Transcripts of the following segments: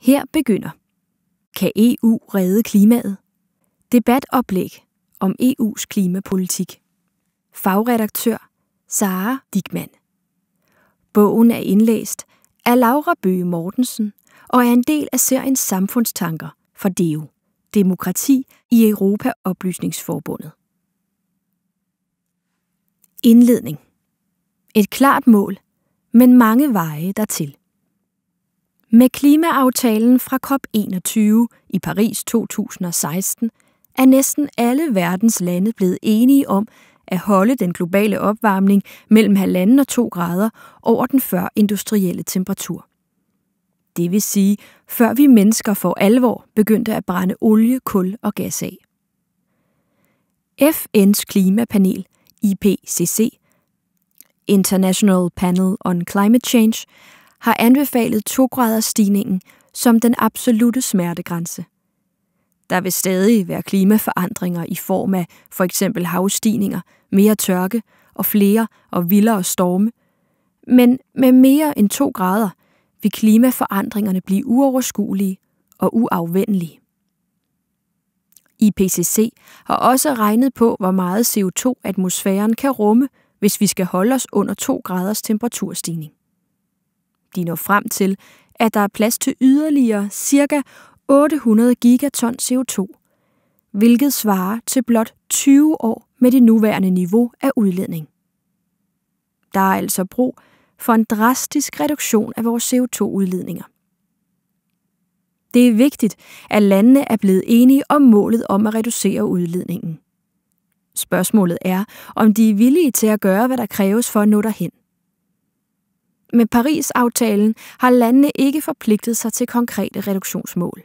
Her begynder. Kan EU redde klimaet? Debatoplæg om EU's klimapolitik. Fagredaktør Sara Digman. Bogen er indlæst af Laura Bøge Mortensen og er en del af serien Samfundstanker for DEO, Demokrati i Europa Oplysningsforbundet. Indledning. Et klart mål, men mange veje dertil. Med klimaaftalen fra COP21 i Paris 2016 er næsten alle verdens lande blevet enige om at holde den globale opvarmning mellem 1,5 og 2 grader over den før industrielle temperatur. Det vil sige, før vi mennesker for alvor begyndte at brænde olie, kul og gas af. FN's klimapanel, IPCC, International Panel on Climate Change, har anbefalet 2 graders stigningen som den absolute smertegrænse. Der vil stadig være klimaforandringer i form af for eksempel havstigninger, mere tørke og flere og vildere storme. Men med mere end 2 grader vil klimaforandringerne blive uoverskuelige og uafvendelige. IPCC har også regnet på, hvor meget CO2 atmosfæren kan rumme, hvis vi skal holde os under 2 graders temperaturstigning. De når frem til, at der er plads til yderligere ca. 800 gigaton CO2, hvilket svarer til blot 20 år med det nuværende niveau af udledning. Der er altså brug for en drastisk reduktion af vores CO2-udledninger. Det er vigtigt, at landene er blevet enige om målet om at reducere udledningen. Spørgsmålet er, om de er villige til at gøre, hvad der kræves for at nå derhen. Med Paris-aftalen har landene ikke forpligtet sig til konkrete reduktionsmål.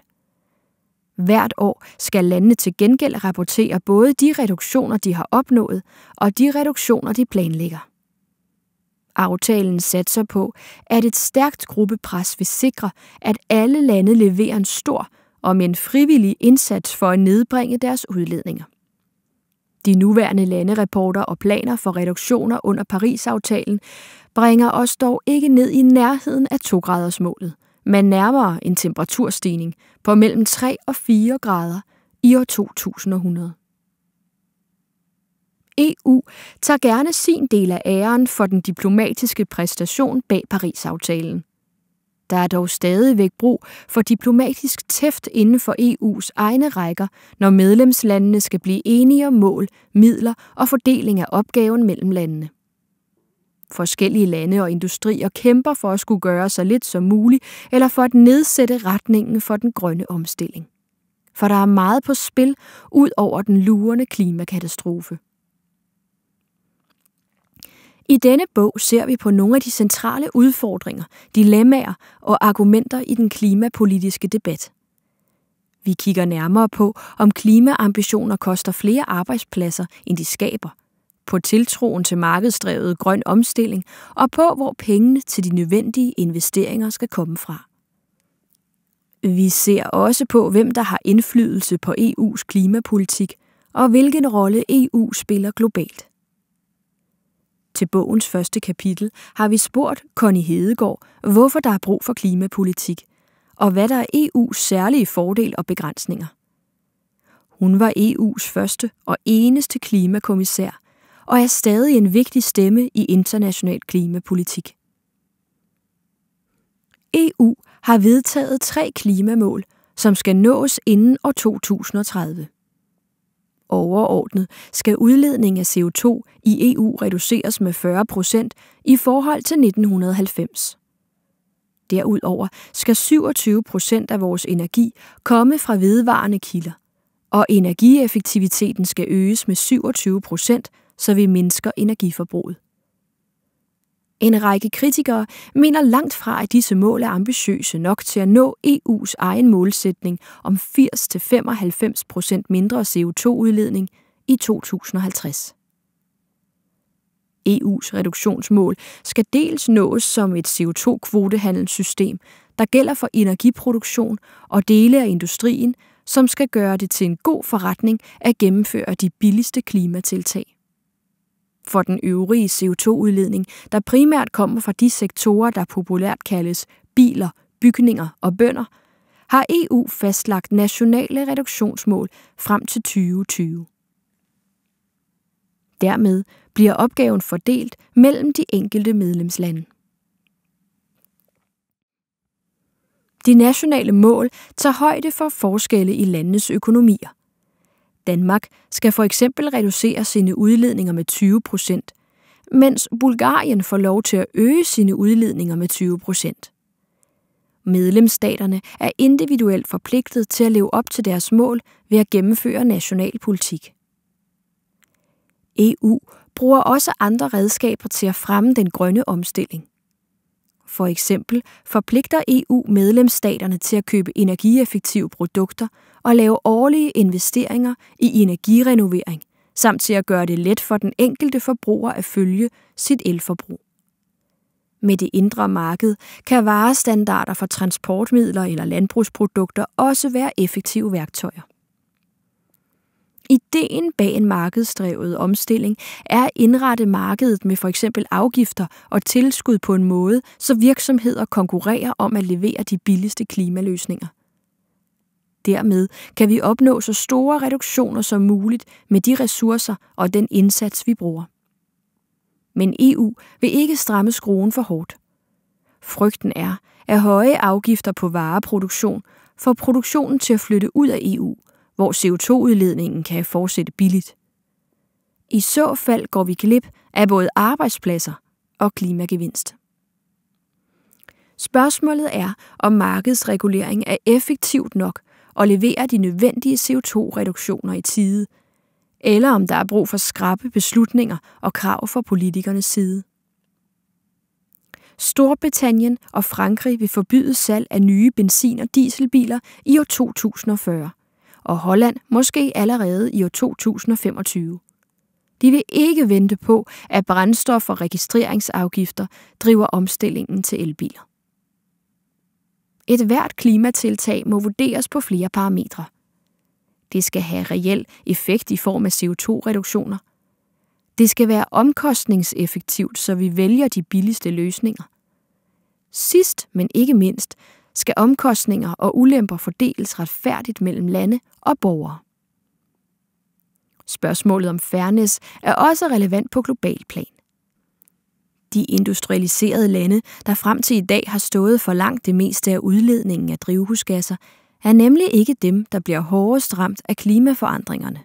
Hvert år skal landene til gengæld rapportere både de reduktioner, de har opnået, og de reduktioner, de planlægger. Aftalen satser på, at et stærkt gruppepres vil sikre, at alle lande leverer en stor, om en frivillig indsats for at nedbringe deres udledninger. De nuværende landereporter og planer for reduktioner under Paris-aftalen bringer os dog ikke ned i nærheden af 2-gradersmålet, men nærmere en temperaturstigning på mellem 3 og 4 grader i år 2100. EU tager gerne sin del af æren for den diplomatiske præstation bag Paris-aftalen. Der er dog stadigvæk brug for diplomatisk tæft inden for EU's egne rækker, når medlemslandene skal blive enige om mål, midler og fordeling af opgaven mellem landene. Forskellige lande og industrier kæmper for at skulle gøre så lidt som muligt, eller for at nedsætte retningen for den grønne omstilling. For der er meget på spil ud over den lurende klimakatastrofe. I denne bog ser vi på nogle af de centrale udfordringer, dilemmaer og argumenter i den klimapolitiske debat. Vi kigger nærmere på, om klimaambitioner koster flere arbejdspladser, end de skaber – på tiltroen til markedsdrevet grøn omstilling og på, hvor pengene til de nødvendige investeringer skal komme fra. Vi ser også på, hvem der har indflydelse på EU's klimapolitik og hvilken rolle EU spiller globalt. Til bogens første kapitel har vi spurgt Connie Hedegaard, hvorfor der er brug for klimapolitik, og hvad der er EU's særlige fordel og begrænsninger. Hun var EU's første og eneste klimakommissær, og er stadig en vigtig stemme i international klimapolitik. EU har vedtaget tre klimamål, som skal nås inden år 2030. Overordnet skal udledningen af CO2 i EU reduceres med 40 procent i forhold til 1990. Derudover skal 27 procent af vores energi komme fra vedvarende kilder, og energieffektiviteten skal øges med 27 procent så vi mindsker energiforbruget. En række kritikere mener langt fra, at disse mål er ambitiøse nok til at nå EU's egen målsætning om 80-95% mindre CO2-udledning i 2050. EU's reduktionsmål skal dels nås som et CO2-kvotehandelssystem, der gælder for energiproduktion og dele af industrien, som skal gøre det til en god forretning at gennemføre de billigste klimatiltag for den øvrige CO2-udledning, der primært kommer fra de sektorer, der populært kaldes biler, bygninger og bønder, har EU fastlagt nationale reduktionsmål frem til 2020. Dermed bliver opgaven fordelt mellem de enkelte medlemslande. De nationale mål tager højde for forskelle i landenes økonomier – Danmark skal for eksempel reducere sine udledninger med 20 procent, mens Bulgarien får lov til at øge sine udledninger med 20 procent. Medlemsstaterne er individuelt forpligtet til at leve op til deres mål ved at gennemføre national politik. EU bruger også andre redskaber til at fremme den grønne omstilling. For eksempel forpligter EU medlemsstaterne til at købe energieffektive produkter og lave årlige investeringer i energirenovering, samt til at gøre det let for den enkelte forbruger at følge sit elforbrug. Med det indre marked kan varestandarder for transportmidler eller landbrugsprodukter også være effektive værktøjer. Ideen bag en markedsdrevet omstilling er at indrette markedet med for eksempel afgifter og tilskud på en måde, så virksomheder konkurrerer om at levere de billigste klimaløsninger. Dermed kan vi opnå så store reduktioner som muligt med de ressourcer og den indsats, vi bruger. Men EU vil ikke stramme skruen for hårdt. Frygten er, at høje afgifter på vareproduktion får produktionen til at flytte ud af EU – hvor CO2-udledningen kan fortsætte billigt. I så fald går vi glip af både arbejdspladser og klimagevinst. Spørgsmålet er, om markedsregulering er effektivt nok og leverer de nødvendige CO2-reduktioner i tide, eller om der er brug for skrappe beslutninger og krav fra politikernes side. Storbritannien og Frankrig vil forbyde salg af nye benzin- og dieselbiler i år 2040 – og Holland måske allerede i år 2025. De vil ikke vente på, at brændstof og registreringsafgifter driver omstillingen til elbiler. Et hvert klimatiltag må vurderes på flere parametre. Det skal have reel effekt i form af CO2-reduktioner. Det skal være omkostningseffektivt, så vi vælger de billigste løsninger. Sidst, men ikke mindst, skal omkostninger og ulemper fordeles retfærdigt mellem lande og borgere. Spørgsmålet om fairness er også relevant på global plan. De industrialiserede lande, der frem til i dag har stået for langt det meste af udledningen af drivhusgasser, er nemlig ikke dem, der bliver hårdest ramt af klimaforandringerne.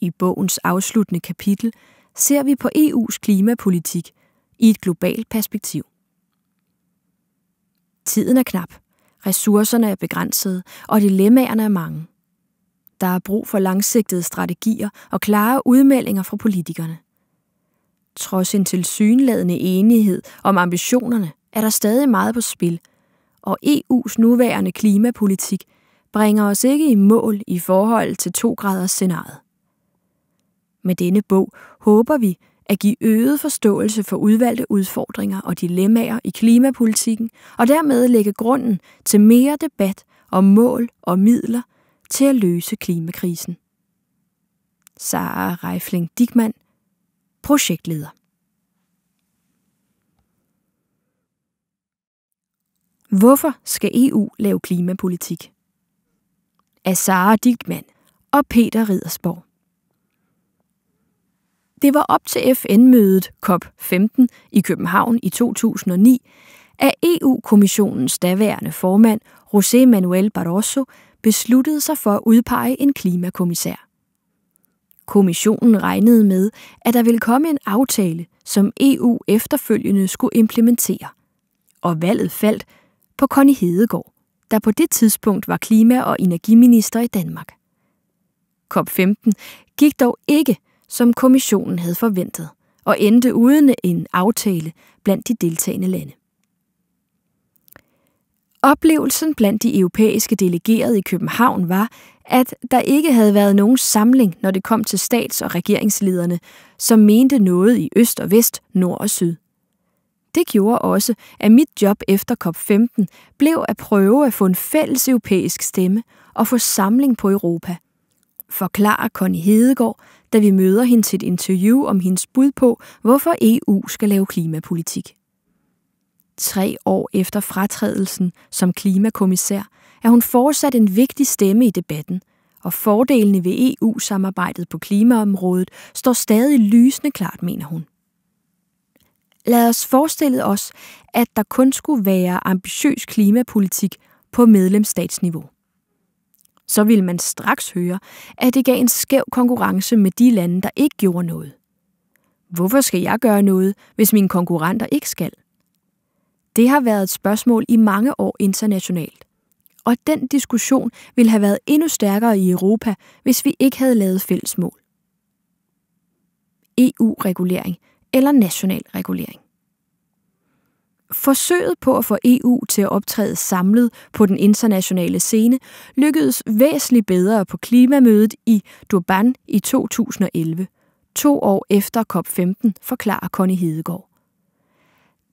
I bogens afsluttende kapitel ser vi på EU's klimapolitik i et globalt perspektiv. Tiden er knap, ressourcerne er begrænsede, og dilemmaerne er mange. Der er brug for langsigtede strategier og klare udmeldinger fra politikerne. Trods en tilsyneladende enighed om ambitionerne, er der stadig meget på spil, og EU's nuværende klimapolitik bringer os ikke i mål i forhold til 2 graders scenariet. Med denne bog håber vi, at give øget forståelse for udvalgte udfordringer og dilemmaer i klimapolitikken, og dermed lægge grunden til mere debat om mål og midler til at løse klimakrisen. Sara Reifling Dikman, projektleder. Hvorfor skal EU lave klimapolitik? Af Sara Dikman og Peter Ridersborg det var op til FN-mødet COP15 i København i 2009, at EU-kommissionens daværende formand, José Manuel Barroso, besluttede sig for at udpege en klimakommissær. Kommissionen regnede med, at der ville komme en aftale, som EU efterfølgende skulle implementere. Og valget faldt på Connie Hedegaard, der på det tidspunkt var klima- og energiminister i Danmark. COP15 gik dog ikke – som kommissionen havde forventet, og endte uden en aftale blandt de deltagende lande. Oplevelsen blandt de europæiske delegerede i København var, at der ikke havde været nogen samling, når det kom til stats- og regeringslederne, som mente noget i øst og vest, nord og syd. Det gjorde også, at mit job efter COP15 blev at prøve at få en fælles europæisk stemme og få samling på Europa. Forklarer Connie Hedegaard, da vi møder hende til et interview om hendes bud på, hvorfor EU skal lave klimapolitik. Tre år efter fratrædelsen som klimakommissær er hun fortsat en vigtig stemme i debatten, og fordelene ved EU-samarbejdet på klimaområdet står stadig lysende klart, mener hun. Lad os forestille os, at der kun skulle være ambitiøs klimapolitik på medlemsstatsniveau så ville man straks høre, at det gav en skæv konkurrence med de lande, der ikke gjorde noget. Hvorfor skal jeg gøre noget, hvis mine konkurrenter ikke skal? Det har været et spørgsmål i mange år internationalt. Og den diskussion ville have været endnu stærkere i Europa, hvis vi ikke havde lavet fælles mål. EU-regulering eller national regulering. Forsøget på at få EU til at optræde samlet på den internationale scene lykkedes væsentligt bedre på klimamødet i Durban i 2011, to år efter COP15, forklarer Connie Hedegaard.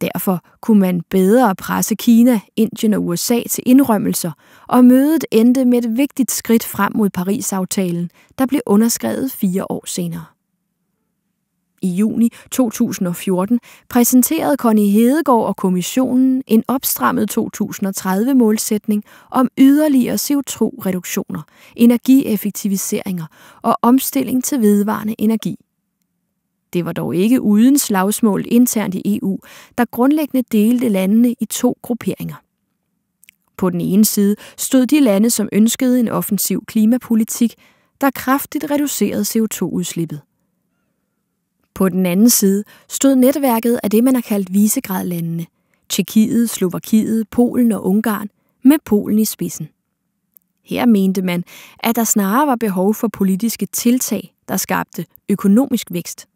Derfor kunne man bedre presse Kina, Indien og USA til indrømmelser, og mødet endte med et vigtigt skridt frem mod Paris-aftalen, der blev underskrevet fire år senere i juni 2014 præsenterede Connie Hedegaard og kommissionen en opstrammet 2030-målsætning om yderligere CO2-reduktioner, energieffektiviseringer og omstilling til vedvarende energi. Det var dog ikke uden slagsmål internt i EU, der grundlæggende delte landene i to grupperinger. På den ene side stod de lande, som ønskede en offensiv klimapolitik, der kraftigt reducerede CO2-udslippet. På den anden side stod netværket af det, man har kaldt Visegradlandene, Tjekkiet, Slovakiet, Polen og Ungarn, med Polen i spidsen. Her mente man, at der snarere var behov for politiske tiltag, der skabte økonomisk vækst.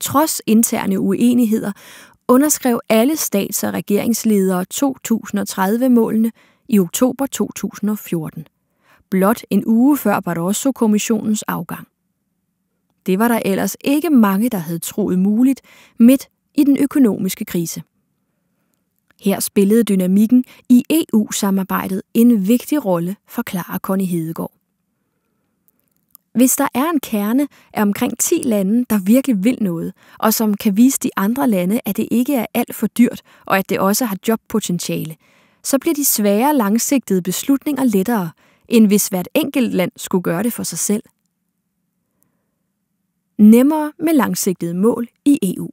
Trods interne uenigheder underskrev alle stats- og regeringsledere 2030-målene i oktober 2014, blot en uge før Barroso-kommissionens afgang. Det var der ellers ikke mange, der havde troet muligt midt i den økonomiske krise. Her spillede dynamikken i EU-samarbejdet en vigtig rolle, forklarer Connie Hedegaard. Hvis der er en kerne af omkring 10 lande, der virkelig vil noget, og som kan vise de andre lande, at det ikke er alt for dyrt, og at det også har jobpotentiale, så bliver de svære langsigtede beslutninger lettere, end hvis hvert enkelt land skulle gøre det for sig selv – Nemmere med langsigtede mål i EU.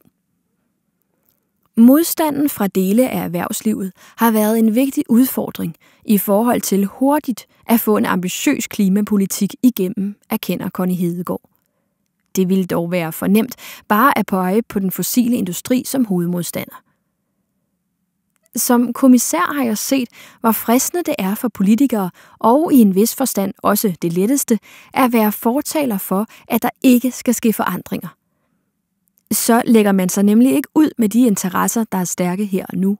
Modstanden fra dele af erhvervslivet har været en vigtig udfordring i forhold til hurtigt at få en ambitiøs klimapolitik igennem, erkender Connie Hedegaard. Det ville dog være fornemt bare at pege på den fossile industri som hovedmodstander. Som kommissær har jeg set, hvor fristende det er for politikere, og i en vis forstand også det letteste, at være fortaler for, at der ikke skal ske forandringer. Så lægger man sig nemlig ikke ud med de interesser, der er stærke her og nu.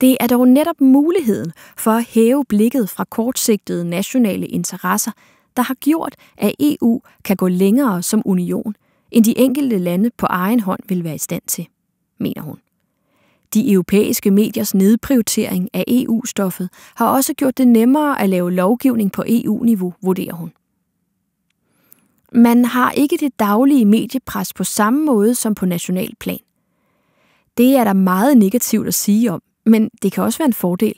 Det er dog netop muligheden for at hæve blikket fra kortsigtede nationale interesser, der har gjort, at EU kan gå længere som union, end de enkelte lande på egen hånd vil være i stand til, mener hun. De europæiske mediers nedprioritering af EU-stoffet har også gjort det nemmere at lave lovgivning på EU-niveau, vurderer hun. Man har ikke det daglige mediepres på samme måde som på national plan. Det er der meget negativt at sige om, men det kan også være en fordel.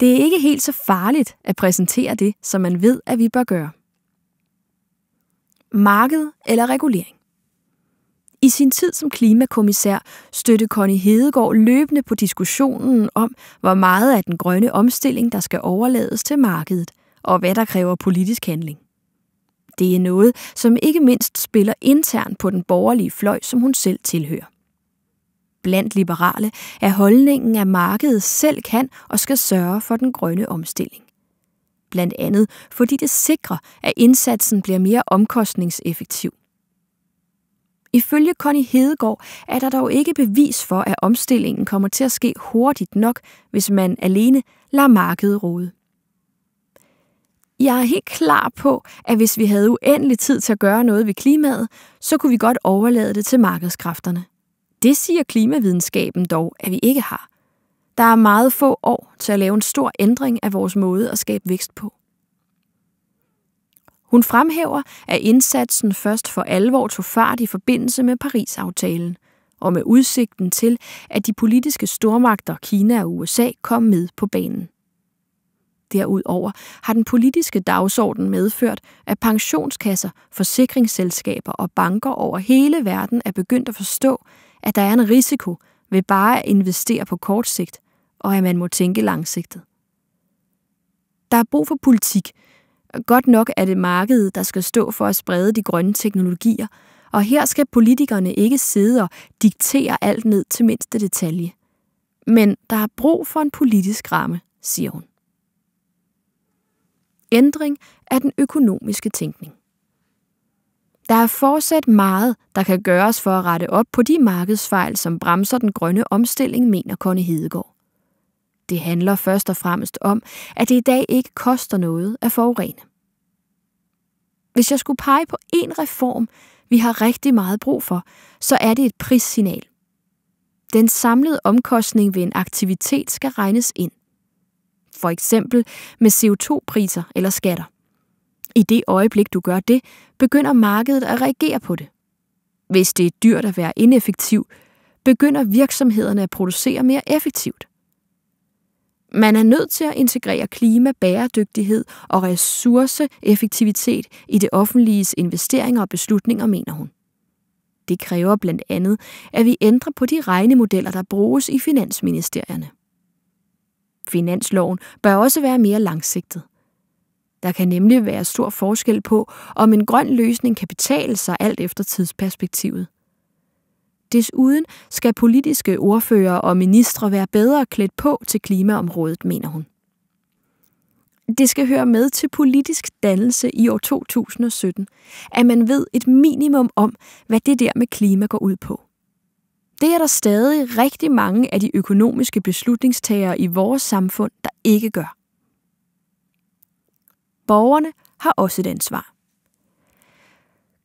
Det er ikke helt så farligt at præsentere det, som man ved, at vi bør gøre. Marked eller regulering? I sin tid som klimakommissær støtte Connie Hedegaard løbende på diskussionen om, hvor meget af den grønne omstilling, der skal overlades til markedet, og hvad der kræver politisk handling. Det er noget, som ikke mindst spiller internt på den borgerlige fløj, som hun selv tilhører. Blandt liberale er holdningen, at markedet selv kan og skal sørge for den grønne omstilling. Blandt andet fordi det sikrer, at indsatsen bliver mere omkostningseffektiv. Ifølge Connie Hedegaard er der dog ikke bevis for, at omstillingen kommer til at ske hurtigt nok, hvis man alene lader markedet rode. Jeg er helt klar på, at hvis vi havde uendelig tid til at gøre noget ved klimaet, så kunne vi godt overlade det til markedskræfterne. Det siger klimavidenskaben dog, at vi ikke har. Der er meget få år til at lave en stor ændring af vores måde at skabe vækst på. Hun fremhæver, at indsatsen først for alvor tog fart i forbindelse med Paris-aftalen, og med udsigten til, at de politiske stormagter Kina og USA kom med på banen. Derudover har den politiske dagsorden medført, at pensionskasser, forsikringsselskaber og banker over hele verden er begyndt at forstå, at der er en risiko ved bare at investere på kort sigt, og at man må tænke langsigtet. Der er brug for politik, Godt nok er det markedet, der skal stå for at sprede de grønne teknologier, og her skal politikerne ikke sidde og diktere alt ned til mindste detalje. Men der er brug for en politisk ramme, siger hun. Ændring af den økonomiske tænkning. Der er fortsat meget, der kan gøres for at rette op på de markedsfejl, som bremser den grønne omstilling, mener Connie Hedegaard. Det handler først og fremmest om, at det i dag ikke koster noget at forurene. Hvis jeg skulle pege på en reform, vi har rigtig meget brug for, så er det et prissignal. Den samlede omkostning ved en aktivitet skal regnes ind. For eksempel med CO2-priser eller skatter. I det øjeblik, du gør det, begynder markedet at reagere på det. Hvis det er dyrt at være ineffektiv, begynder virksomhederne at producere mere effektivt. Man er nødt til at integrere klima, bæredygtighed og ressourceeffektivitet i det offentliges investeringer og beslutninger, mener hun. Det kræver blandt andet, at vi ændrer på de regnemodeller, der bruges i finansministerierne. Finansloven bør også være mere langsigtet. Der kan nemlig være stor forskel på, om en grøn løsning kan betale sig alt efter tidsperspektivet – Desuden skal politiske ordfører og ministre være bedre klædt på til klimaområdet, mener hun. Det skal høre med til politisk dannelse i år 2017, at man ved et minimum om, hvad det der med klima går ud på. Det er der stadig rigtig mange af de økonomiske beslutningstagere i vores samfund, der ikke gør. Borgerne har også et ansvar.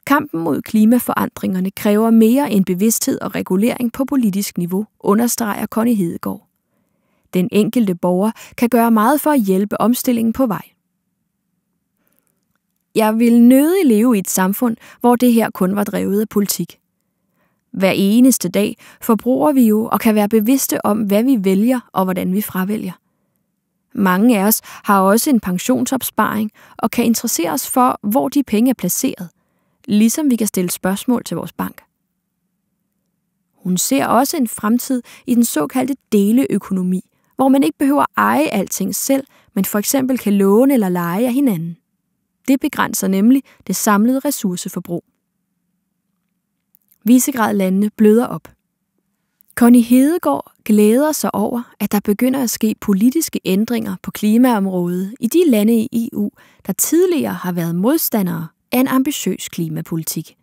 Kampen mod klimaforandringerne kræver mere end bevidsthed og regulering på politisk niveau, understreger Connie Hedegaard. Den enkelte borger kan gøre meget for at hjælpe omstillingen på vej. Jeg vil nødig leve i et samfund, hvor det her kun var drevet af politik. Hver eneste dag forbruger vi jo og kan være bevidste om, hvad vi vælger og hvordan vi fravælger. Mange af os har også en pensionsopsparing og kan interessere os for, hvor de penge er placeret ligesom vi kan stille spørgsmål til vores bank. Hun ser også en fremtid i den såkaldte deleøkonomi, hvor man ikke behøver at eje alting selv, men for eksempel kan låne eller lege af hinanden. Det begrænser nemlig det samlede ressourceforbrug. landene bløder op. Connie Hedegaard glæder sig over, at der begynder at ske politiske ændringer på klimaområdet i de lande i EU, der tidligere har været modstandere af en ambitiøs klimapolitik.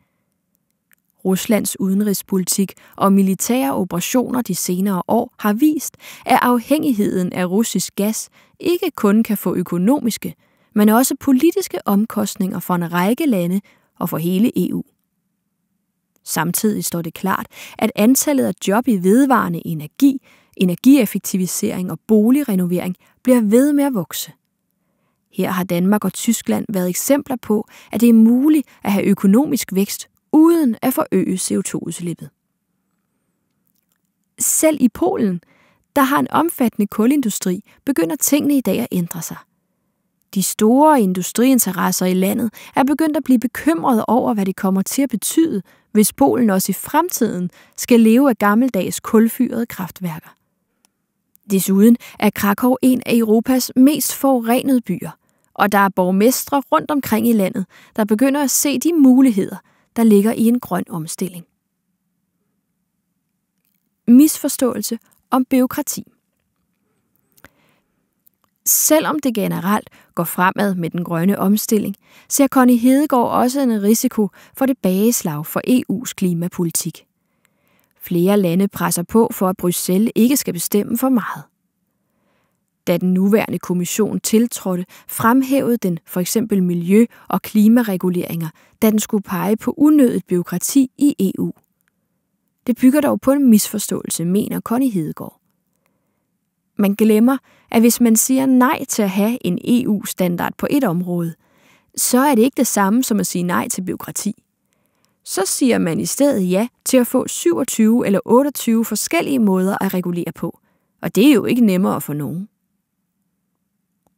Ruslands udenrigspolitik og militære operationer de senere år har vist, at afhængigheden af russisk gas ikke kun kan få økonomiske, men også politiske omkostninger for en række lande og for hele EU. Samtidig står det klart, at antallet af job i vedvarende energi, energieffektivisering og boligrenovering bliver ved med at vokse. Her har Danmark og Tyskland været eksempler på, at det er muligt at have økonomisk vækst uden at forøge CO2-udslippet. Selv i Polen, der har en omfattende kulindustri, begynder tingene i dag at ændre sig. De store industriinteresser i landet er begyndt at blive bekymrede over, hvad det kommer til at betyde, hvis Polen også i fremtiden skal leve af gammeldags kulfyrede kraftværker. Desuden er Krakow en af Europas mest forurenede byer, og der er borgmestre rundt omkring i landet, der begynder at se de muligheder, der ligger i en grøn omstilling. Misforståelse om byråkrati. Selvom det generelt går fremad med den grønne omstilling, ser Connie Hedegaard også en risiko for det bageslag for EU's klimapolitik. Flere lande presser på for, at Bruxelles ikke skal bestemme for meget. Da den nuværende kommission tiltrådte, fremhævede den for eksempel miljø- og klimareguleringer, da den skulle pege på unødigt byråkrati i EU. Det bygger dog på en misforståelse, mener Connie Hedegaard. Man glemmer, at hvis man siger nej til at have en EU-standard på et område, så er det ikke det samme som at sige nej til byråkrati. Så siger man i stedet ja til at få 27 eller 28 forskellige måder at regulere på, og det er jo ikke nemmere for nogen.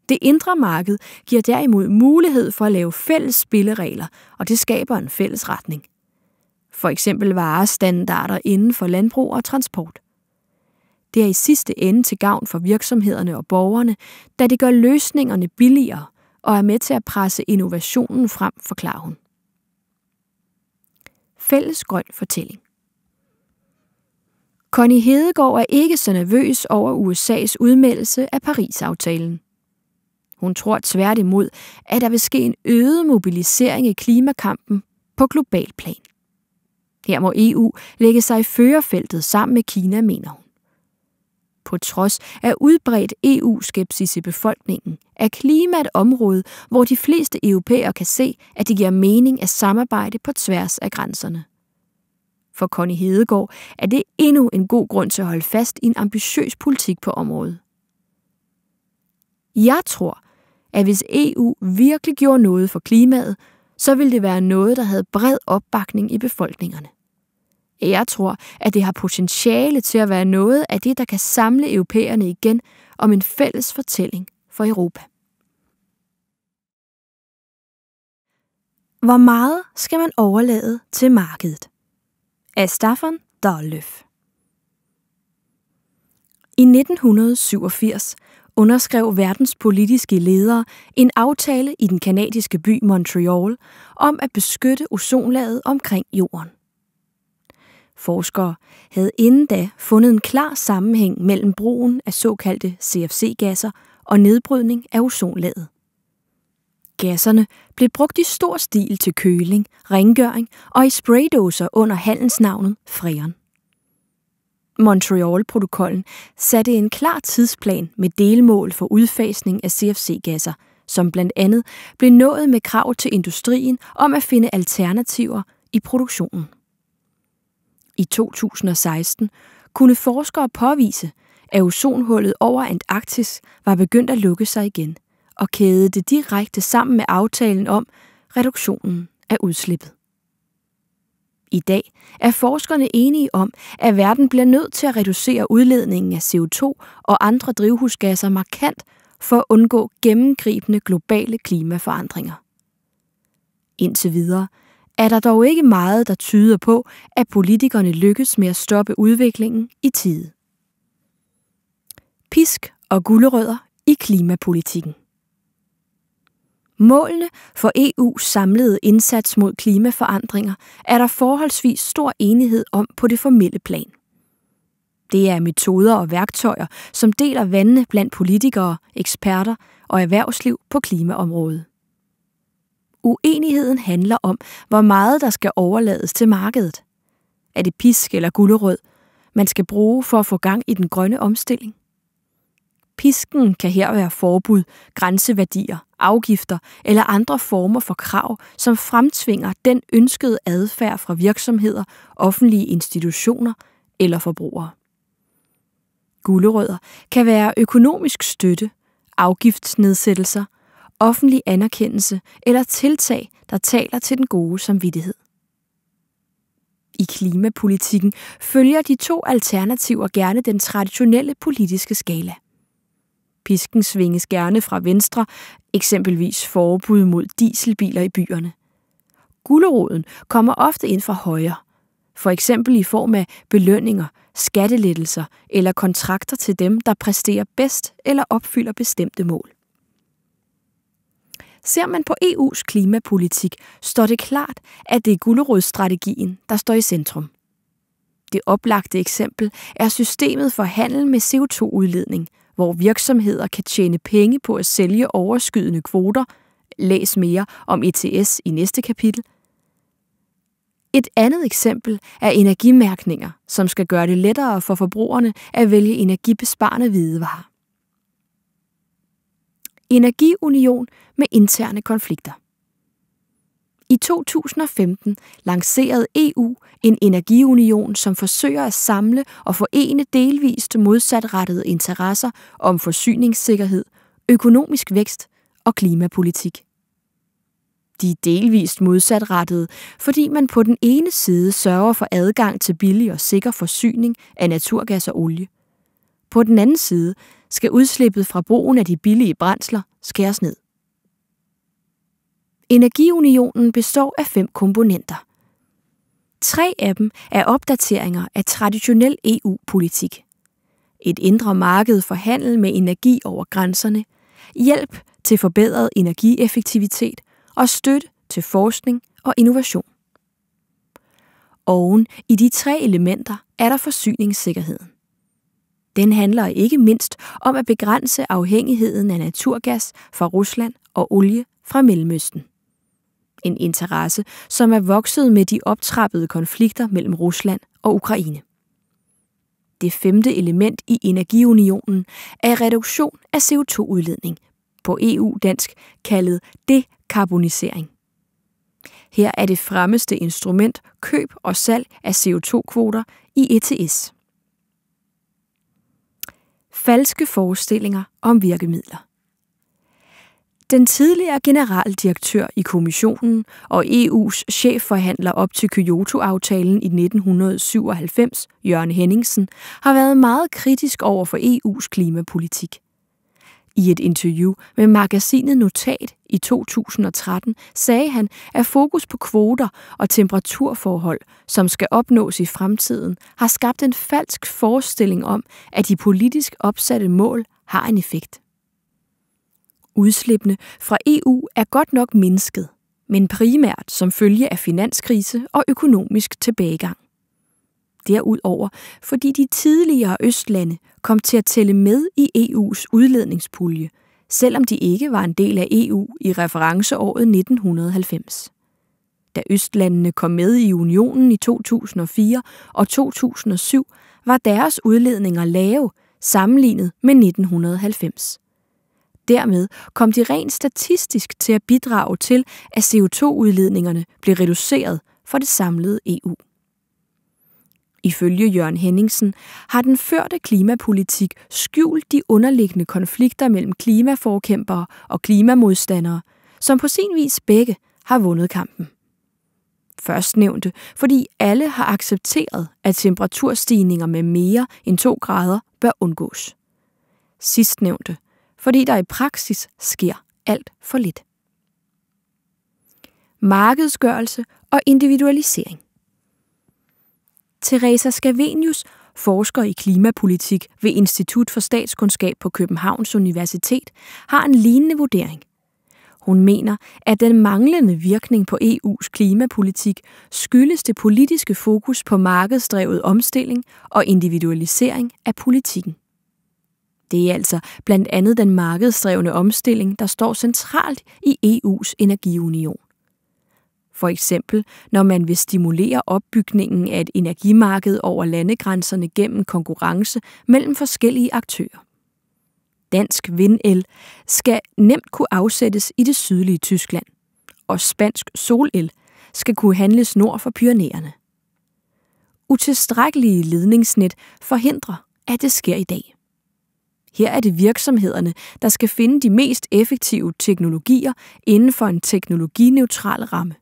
Det indre marked giver derimod mulighed for at lave fælles spilleregler, og det skaber en fælles retning. For eksempel varestandarder inden for landbrug og transport. Det er i sidste ende til gavn for virksomhederne og borgerne, da det gør løsningerne billigere og er med til at presse innovationen frem, forklarer hun. Fælles grøn fortælling Connie Hedegaard er ikke så nervøs over USA's udmeldelse af Paris-aftalen. Hun tror tværtimod, at der vil ske en øget mobilisering i klimakampen på global plan. Her må EU lægge sig i førerfeltet sammen med Kina, mener hun. På trods af udbredt EU-skepsis i befolkningen, er klima et område, hvor de fleste europæere kan se, at det giver mening at samarbejde på tværs af grænserne. For Connie Hedegaard er det endnu en god grund til at holde fast i en ambitiøs politik på området. Jeg tror, at hvis EU virkelig gjorde noget for klimaet, så ville det være noget, der havde bred opbakning i befolkningerne. Jeg tror, at det har potentiale til at være noget af det, der kan samle europæerne igen om en fælles fortælling for Europa. Hvor meget skal man overlade til markedet? Af Staffan Dahllöf. I 1987 underskrev verdens politiske ledere en aftale i den kanadiske by Montreal om at beskytte ozonlaget omkring jorden. Forskere havde inden da fundet en klar sammenhæng mellem brugen af såkaldte CFC-gasser og nedbrydning af ozonlaget. Gasserne blev brugt i stor stil til køling, rengøring og i spraydåser under handelsnavnet Freon. Montreal-protokollen satte en klar tidsplan med delmål for udfasning af CFC-gasser, som blandt andet blev nået med krav til industrien om at finde alternativer i produktionen. I 2016 kunne forskere påvise, at ozonhullet over Antarktis var begyndt at lukke sig igen og kædede det direkte sammen med aftalen om reduktionen af udslippet. I dag er forskerne enige om, at verden bliver nødt til at reducere udledningen af CO2 og andre drivhusgasser markant for at undgå gennemgribende globale klimaforandringer. Indtil videre er der dog ikke meget, der tyder på, at politikerne lykkes med at stoppe udviklingen i tide. Pisk og gulerødder i klimapolitikken. Målene for EU's samlede indsats mod klimaforandringer er der forholdsvis stor enighed om på det formelle plan. Det er metoder og værktøjer, som deler vandene blandt politikere, eksperter og erhvervsliv på klimaområdet. Uenigheden handler om, hvor meget der skal overlades til markedet. Er det pisk eller gullerød, man skal bruge for at få gang i den grønne omstilling? Pisken kan her være forbud, grænseværdier afgifter eller andre former for krav, som fremtvinger den ønskede adfærd fra virksomheder, offentlige institutioner eller forbrugere. Gullerødder kan være økonomisk støtte, afgiftsnedsættelser, offentlig anerkendelse eller tiltag, der taler til den gode samvittighed. I klimapolitikken følger de to alternativer gerne den traditionelle politiske skala. Pisken svinges gerne fra venstre, eksempelvis forbud mod dieselbiler i byerne. Guleroden kommer ofte ind fra højre, for eksempel i form af belønninger, skattelettelser eller kontrakter til dem, der præsterer bedst eller opfylder bestemte mål. Ser man på EU's klimapolitik, står det klart, at det er gulerodsstrategien, der står i centrum. Det oplagte eksempel er systemet for handel med CO2-udledning – hvor virksomheder kan tjene penge på at sælge overskydende kvoter. Læs mere om ETS i næste kapitel. Et andet eksempel er energimærkninger, som skal gøre det lettere for forbrugerne at vælge energibesparende hvidevarer. Energiunion med interne konflikter. I 2015 lancerede EU en energiunion, som forsøger at samle og forene delvist modsatrettede interesser om forsyningssikkerhed, økonomisk vækst og klimapolitik. De er delvist modsatrettede, fordi man på den ene side sørger for adgang til billig og sikker forsyning af naturgas og olie. På den anden side skal udslippet fra brugen af de billige brændsler skæres ned. Energiunionen består af fem komponenter. Tre af dem er opdateringer af traditionel EU-politik. Et indre marked for handel med energi over grænserne, hjælp til forbedret energieffektivitet og støtte til forskning og innovation. Oven i de tre elementer er der forsyningssikkerheden. Den handler ikke mindst om at begrænse afhængigheden af naturgas fra Rusland og olie fra Mellemøsten en interesse, som er vokset med de optrappede konflikter mellem Rusland og Ukraine. Det femte element i energiunionen er reduktion af CO2-udledning, på EU-dansk kaldet dekarbonisering. Her er det fremmeste instrument køb og salg af CO2-kvoter i ETS. Falske forestillinger om virkemidler – den tidligere generaldirektør i Kommissionen og EU's chefforhandler op til Kyoto-aftalen i 1997, Jørgen Henningsen, har været meget kritisk over for EU's klimapolitik. I et interview med magasinet Notat i 2013 sagde han, at fokus på kvoter og temperaturforhold, som skal opnås i fremtiden, har skabt en falsk forestilling om, at de politisk opsatte mål har en effekt. Udslippene fra EU er godt nok mindsket, men primært som følge af finanskrise og økonomisk tilbagegang. Derudover, fordi de tidligere østlande kom til at tælle med i EU's udledningspulje, selvom de ikke var en del af EU i referenceåret 1990. Da østlandene kom med i unionen i 2004 og 2007, var deres udledninger lave sammenlignet med 1990. Dermed kom de rent statistisk til at bidrage til, at CO2-udledningerne blev reduceret for det samlede EU. Ifølge Jørgen Henningsen har den førte klimapolitik skjult de underliggende konflikter mellem klimaforkæmpere og klimamodstandere, som på sin vis begge har vundet kampen. Først nævnte, fordi alle har accepteret, at temperaturstigninger med mere end 2 grader bør undgås. Sidstnævnte, fordi der i praksis sker alt for lidt. Markedsgørelse og individualisering. Teresa Scavenius forsker i klimapolitik ved Institut for Statskundskab på Københavns Universitet, har en lignende vurdering. Hun mener, at den manglende virkning på EU's klimapolitik skyldes det politiske fokus på markedsdrevet omstilling og individualisering af politikken. Det er altså blandt andet den markedsdrevne omstilling, der står centralt i EU's energiunion. For eksempel, når man vil stimulere opbygningen af et energimarked over landegrænserne gennem konkurrence mellem forskellige aktører. Dansk vindel skal nemt kunne afsættes i det sydlige Tyskland, og spansk solel skal kunne handles nord for Pyrenæerne. Utilstrækkelige ledningsnet forhindrer, at det sker i dag. Her er det virksomhederne, der skal finde de mest effektive teknologier inden for en teknologineutral ramme.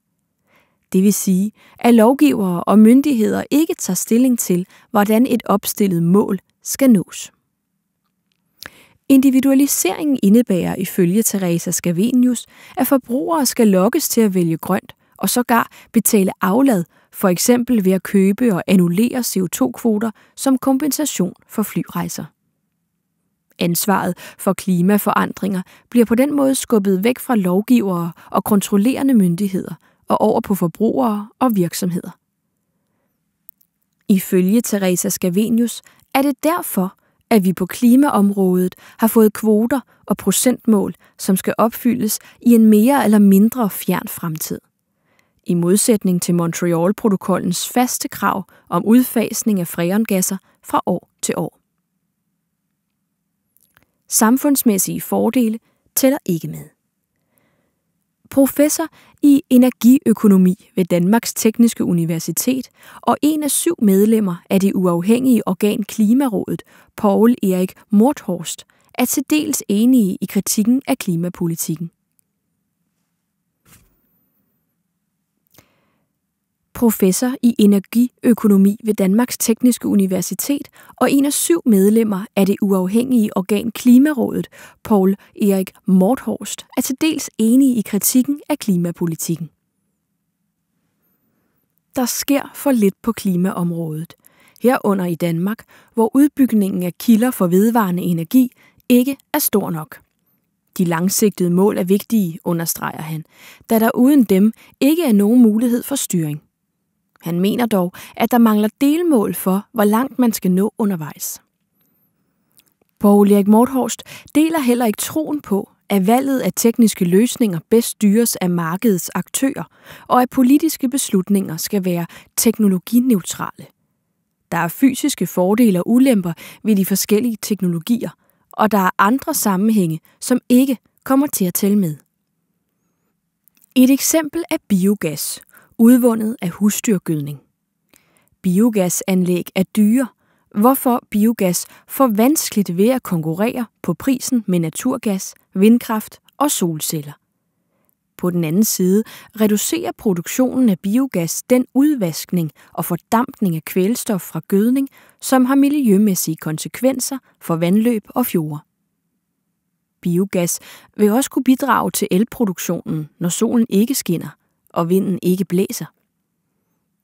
Det vil sige, at lovgivere og myndigheder ikke tager stilling til, hvordan et opstillet mål skal nås. Individualiseringen indebærer ifølge Teresa Scavenius, at forbrugere skal lokkes til at vælge grønt og sågar betale aflad, for eksempel ved at købe og annullere CO2-kvoter som kompensation for flyrejser. Ansvaret for klimaforandringer bliver på den måde skubbet væk fra lovgivere og kontrollerende myndigheder og over på forbrugere og virksomheder. Ifølge Teresa Scavenius er det derfor, at vi på klimaområdet har fået kvoter og procentmål, som skal opfyldes i en mere eller mindre fjern fremtid. I modsætning til Montreal-protokollens faste krav om udfasning af freongasser fra år til år. Samfundsmæssige fordele tæller ikke med. Professor i energiøkonomi ved Danmarks Tekniske Universitet og en af syv medlemmer af det uafhængige organ Klimarådet, Paul Erik Morthorst, er til dels enige i kritikken af klimapolitikken. professor i energiøkonomi ved Danmarks Tekniske Universitet og en af syv medlemmer af det uafhængige organ Klimarådet, Paul Erik Morthorst, er til dels enige i kritikken af klimapolitikken. Der sker for lidt på klimaområdet. Herunder i Danmark, hvor udbygningen af kilder for vedvarende energi ikke er stor nok. De langsigtede mål er vigtige, understreger han, da der uden dem ikke er nogen mulighed for styring. Han mener dog, at der mangler delmål for, hvor langt man skal nå undervejs. Paul Erik Morthorst deler heller ikke troen på, at valget af tekniske løsninger bedst styres af markedets aktører, og at politiske beslutninger skal være teknologineutrale. Der er fysiske fordele og ulemper ved de forskellige teknologier, og der er andre sammenhænge, som ikke kommer til at tælle med. Et eksempel er biogas, udvundet af husdyrgødning. Biogasanlæg er dyre, hvorfor biogas får vanskeligt ved at konkurrere på prisen med naturgas, vindkraft og solceller. På den anden side reducerer produktionen af biogas den udvaskning og fordampning af kvælstof fra gødning, som har miljømæssige konsekvenser for vandløb og fjorde. Biogas vil også kunne bidrage til elproduktionen, når solen ikke skinner, og vinden ikke blæser.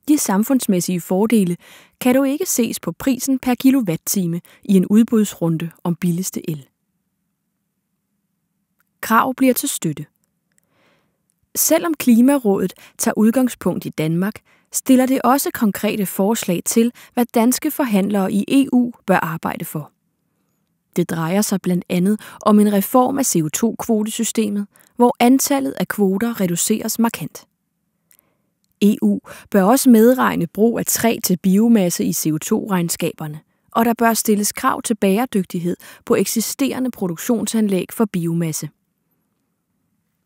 De samfundsmæssige fordele kan dog ikke ses på prisen per kilowatt-time i en udbudsrunde om billigste el. Krav bliver til støtte. Selvom Klimarådet tager udgangspunkt i Danmark, stiller det også konkrete forslag til, hvad danske forhandlere i EU bør arbejde for. Det drejer sig blandt andet om en reform af CO2-kvotesystemet, hvor antallet af kvoter reduceres markant. EU bør også medregne brug af træ til biomasse i CO2-regnskaberne, og der bør stilles krav til bæredygtighed på eksisterende produktionsanlæg for biomasse.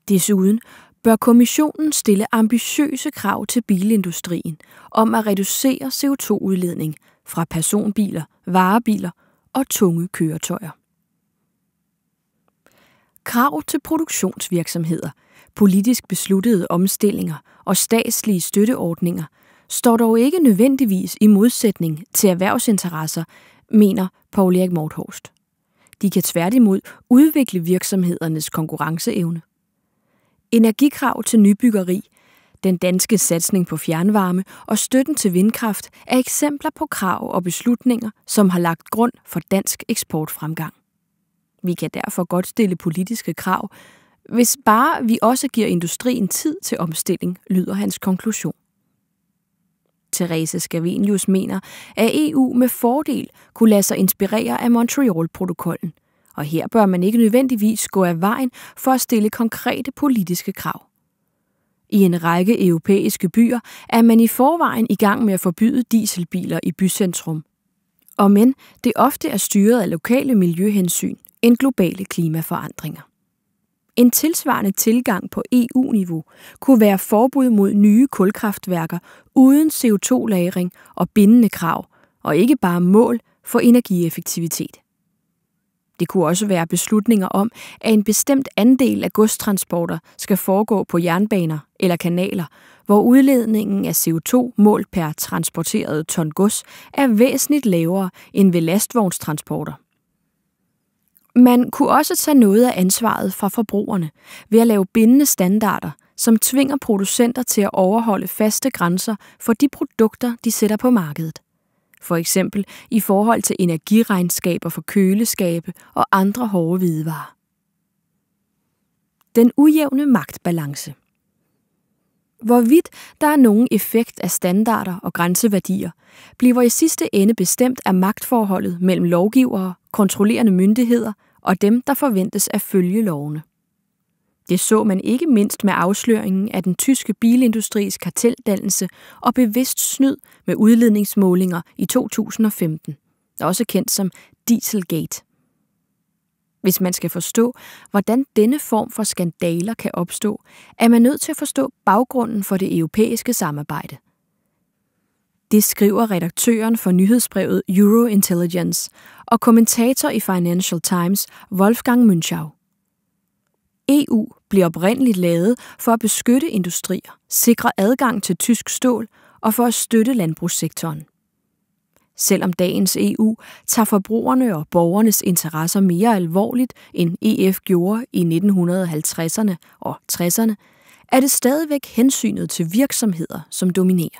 Desuden bør kommissionen stille ambitiøse krav til bilindustrien om at reducere CO2-udledning fra personbiler, varebiler og tunge køretøjer. Krav til produktionsvirksomheder – politisk besluttede omstillinger og statslige støtteordninger står dog ikke nødvendigvis i modsætning til erhvervsinteresser, mener Paul Erik Morthorst. De kan tværtimod udvikle virksomhedernes konkurrenceevne. Energikrav til nybyggeri, den danske satsning på fjernvarme og støtten til vindkraft er eksempler på krav og beslutninger, som har lagt grund for dansk eksportfremgang. Vi kan derfor godt stille politiske krav, hvis bare vi også giver industrien tid til omstilling, lyder hans konklusion. Therese Scavenius mener, at EU med fordel kunne lade sig inspirere af Montreal-protokollen, og her bør man ikke nødvendigvis gå af vejen for at stille konkrete politiske krav. I en række europæiske byer er man i forvejen i gang med at forbyde dieselbiler i bycentrum. Og men det ofte er styret af lokale miljøhensyn end globale klimaforandringer. En tilsvarende tilgang på EU-niveau kunne være forbud mod nye kulkraftværker uden CO2-lagring og bindende krav, og ikke bare mål for energieffektivitet. Det kunne også være beslutninger om, at en bestemt andel af godstransporter skal foregå på jernbaner eller kanaler, hvor udledningen af CO2 målt per transporteret ton gods er væsentligt lavere end ved lastvognstransporter. Man kunne også tage noget af ansvaret fra forbrugerne ved at lave bindende standarder, som tvinger producenter til at overholde faste grænser for de produkter, de sætter på markedet. For eksempel i forhold til energiregnskaber for køleskabe og andre hårde hvidevarer. Den ujævne magtbalance Hvorvidt der er nogen effekt af standarder og grænseværdier, bliver i sidste ende bestemt af magtforholdet mellem lovgivere, kontrollerende myndigheder og dem, der forventes at følge lovene. Det så man ikke mindst med afsløringen af den tyske bilindustris karteldannelse og bevidst snyd med udledningsmålinger i 2015, også kendt som Dieselgate. Hvis man skal forstå, hvordan denne form for skandaler kan opstå, er man nødt til at forstå baggrunden for det europæiske samarbejde – det skriver redaktøren for nyhedsbrevet Eurointelligence og kommentator i Financial Times, Wolfgang Münchau. EU blev oprindeligt lavet for at beskytte industrier, sikre adgang til tysk stål og for at støtte landbrugssektoren. Selvom dagens EU tager forbrugerne og borgernes interesser mere alvorligt end EF gjorde i 1950'erne og 60'erne, er det stadigvæk hensynet til virksomheder, som dominerer.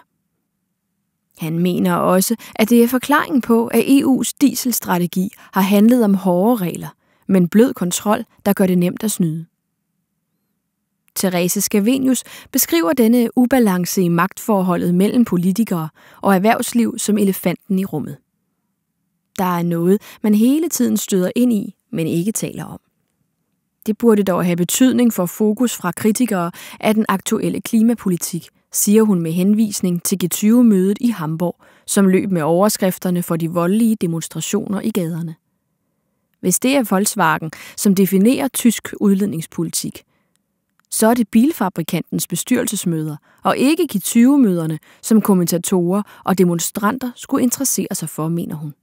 Han mener også, at det er forklaringen på, at EU's dieselstrategi har handlet om hårde regler, men blød kontrol, der gør det nemt at snyde. Therese Scavenius beskriver denne ubalance i magtforholdet mellem politikere og erhvervsliv som elefanten i rummet. Der er noget, man hele tiden støder ind i, men ikke taler om. Det burde dog have betydning for fokus fra kritikere af den aktuelle klimapolitik – siger hun med henvisning til G20-mødet i Hamburg, som løb med overskrifterne for de voldelige demonstrationer i gaderne. Hvis det er Volkswagen, som definerer tysk udledningspolitik, så er det bilfabrikantens bestyrelsesmøder og ikke G20-møderne, som kommentatorer og demonstranter skulle interessere sig for, mener hun.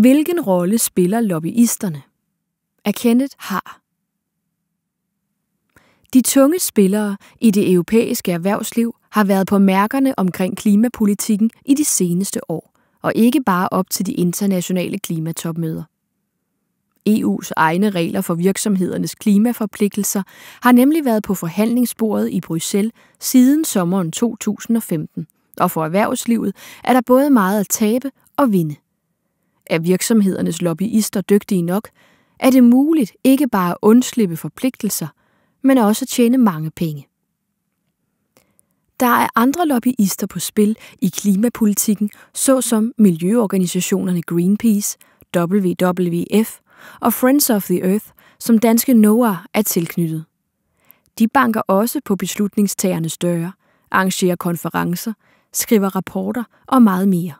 Hvilken rolle spiller lobbyisterne? Erkendet har de tunge spillere i det europæiske erhvervsliv har været på mærkerne omkring klimapolitikken i de seneste år, og ikke bare op til de internationale klimatopmøder. EU's egne regler for virksomhedernes klimaforpligtelser har nemlig været på forhandlingsbordet i Bruxelles siden sommeren 2015, og for erhvervslivet er der både meget at tabe og vinde. Er virksomhedernes lobbyister dygtige nok? Er det muligt ikke bare at undslippe forpligtelser, men også tjene mange penge. Der er andre lobbyister på spil i klimapolitikken, såsom miljøorganisationerne Greenpeace, WWF og Friends of the Earth, som danske NOAA er tilknyttet. De banker også på beslutningstagernes døre, arrangerer konferencer, skriver rapporter og meget mere.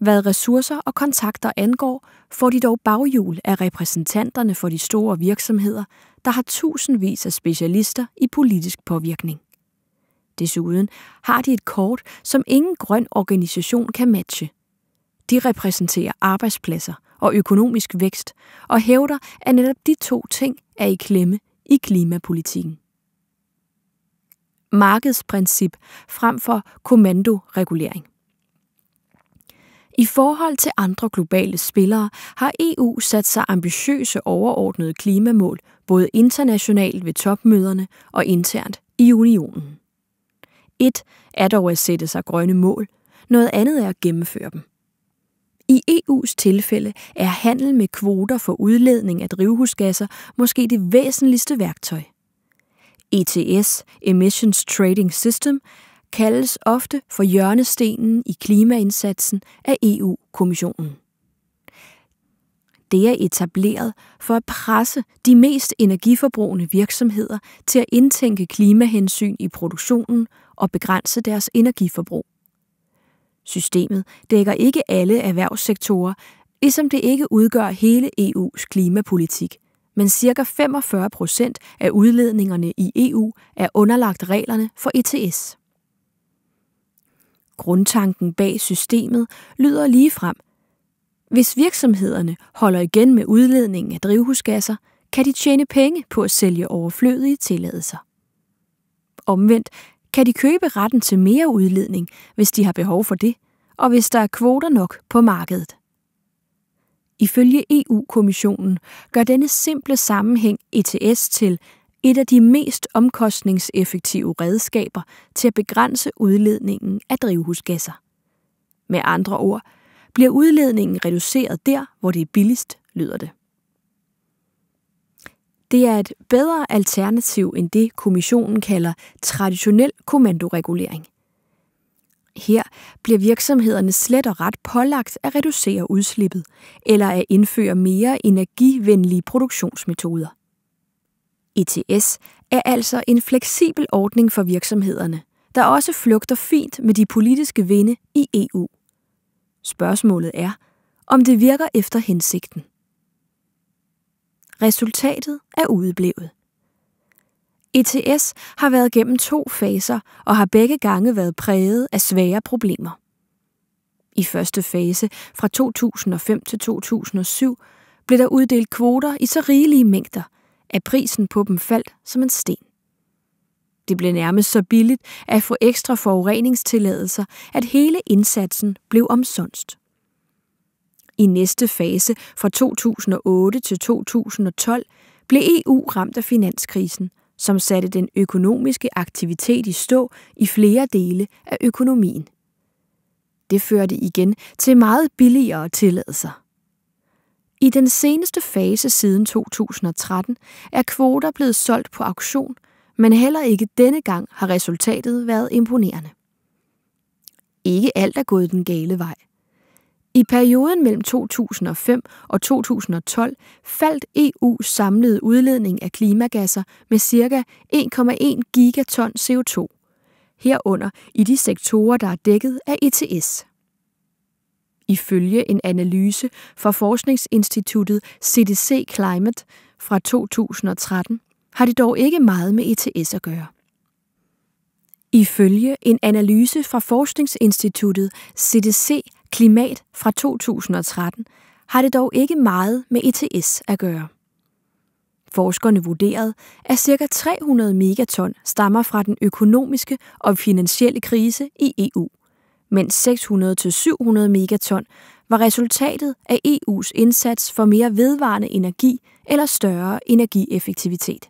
Hvad ressourcer og kontakter angår, får de dog baghjul af repræsentanterne for de store virksomheder, der har tusindvis af specialister i politisk påvirkning. Desuden har de et kort, som ingen grøn organisation kan matche. De repræsenterer arbejdspladser og økonomisk vækst og hævder, at netop de to ting er i klemme i klimapolitikken. Markedsprincip frem for kommandoregulering. I forhold til andre globale spillere har EU sat sig ambitiøse overordnede klimamål både internationalt ved topmøderne og internt i unionen. Et er dog at sætte sig grønne mål, noget andet er at gennemføre dem. I EU's tilfælde er handel med kvoter for udledning af drivhusgasser måske det væsentligste værktøj. ETS, Emissions Trading System, kaldes ofte for hjørnestenen i klimaindsatsen af EU-kommissionen. Det er etableret for at presse de mest energiforbrugende virksomheder til at indtænke klimahensyn i produktionen og begrænse deres energiforbrug. Systemet dækker ikke alle erhvervssektorer, ligesom det ikke udgør hele EU's klimapolitik, men ca. 45 af udledningerne i EU er underlagt reglerne for ETS. Grundtanken bag systemet lyder lige frem. Hvis virksomhederne holder igen med udledningen af drivhusgasser, kan de tjene penge på at sælge overflødige tilladelser. Omvendt kan de købe retten til mere udledning, hvis de har behov for det, og hvis der er kvoter nok på markedet. Ifølge EU-kommissionen gør denne simple sammenhæng ETS til et af de mest omkostningseffektive redskaber til at begrænse udledningen af drivhusgasser. Med andre ord bliver udledningen reduceret der, hvor det er billigst, lyder det. Det er et bedre alternativ end det, kommissionen kalder traditionel kommandoregulering. Her bliver virksomhederne slet og ret pålagt at reducere udslippet, eller at indføre mere energivenlige produktionsmetoder. ETS er altså en fleksibel ordning for virksomhederne, der også flugter fint med de politiske vinde i EU. Spørgsmålet er, om det virker efter hensigten. Resultatet er udeblevet. ETS har været gennem to faser og har begge gange været præget af svære problemer. I første fase fra 2005 til 2007 blev der uddelt kvoter i så rigelige mængder, at prisen på dem faldt som en sten. Det blev nærmest så billigt at få ekstra forureningstilladelser, at hele indsatsen blev omsonst. I næste fase fra 2008 til 2012 blev EU ramt af finanskrisen, som satte den økonomiske aktivitet i stå i flere dele af økonomien. Det førte igen til meget billigere tilladelser. I den seneste fase siden 2013 er kvoter blevet solgt på auktion, men heller ikke denne gang har resultatet været imponerende. Ikke alt er gået den gale vej. I perioden mellem 2005 og 2012 faldt EU's samlede udledning af klimagasser med ca. 1,1 gigaton CO2, herunder i de sektorer, der er dækket af ETS. Ifølge en analyse fra forskningsinstituttet CDC Climate fra 2013 har det dog ikke meget med ETS at gøre. Ifølge en analyse fra forskningsinstituttet CDC Klimat fra 2013 har det dog ikke meget med ETS at gøre. Forskerne vurderede, at ca. 300 megaton stammer fra den økonomiske og finansielle krise i EU – mens 600-700 megaton var resultatet af EU's indsats for mere vedvarende energi eller større energieffektivitet.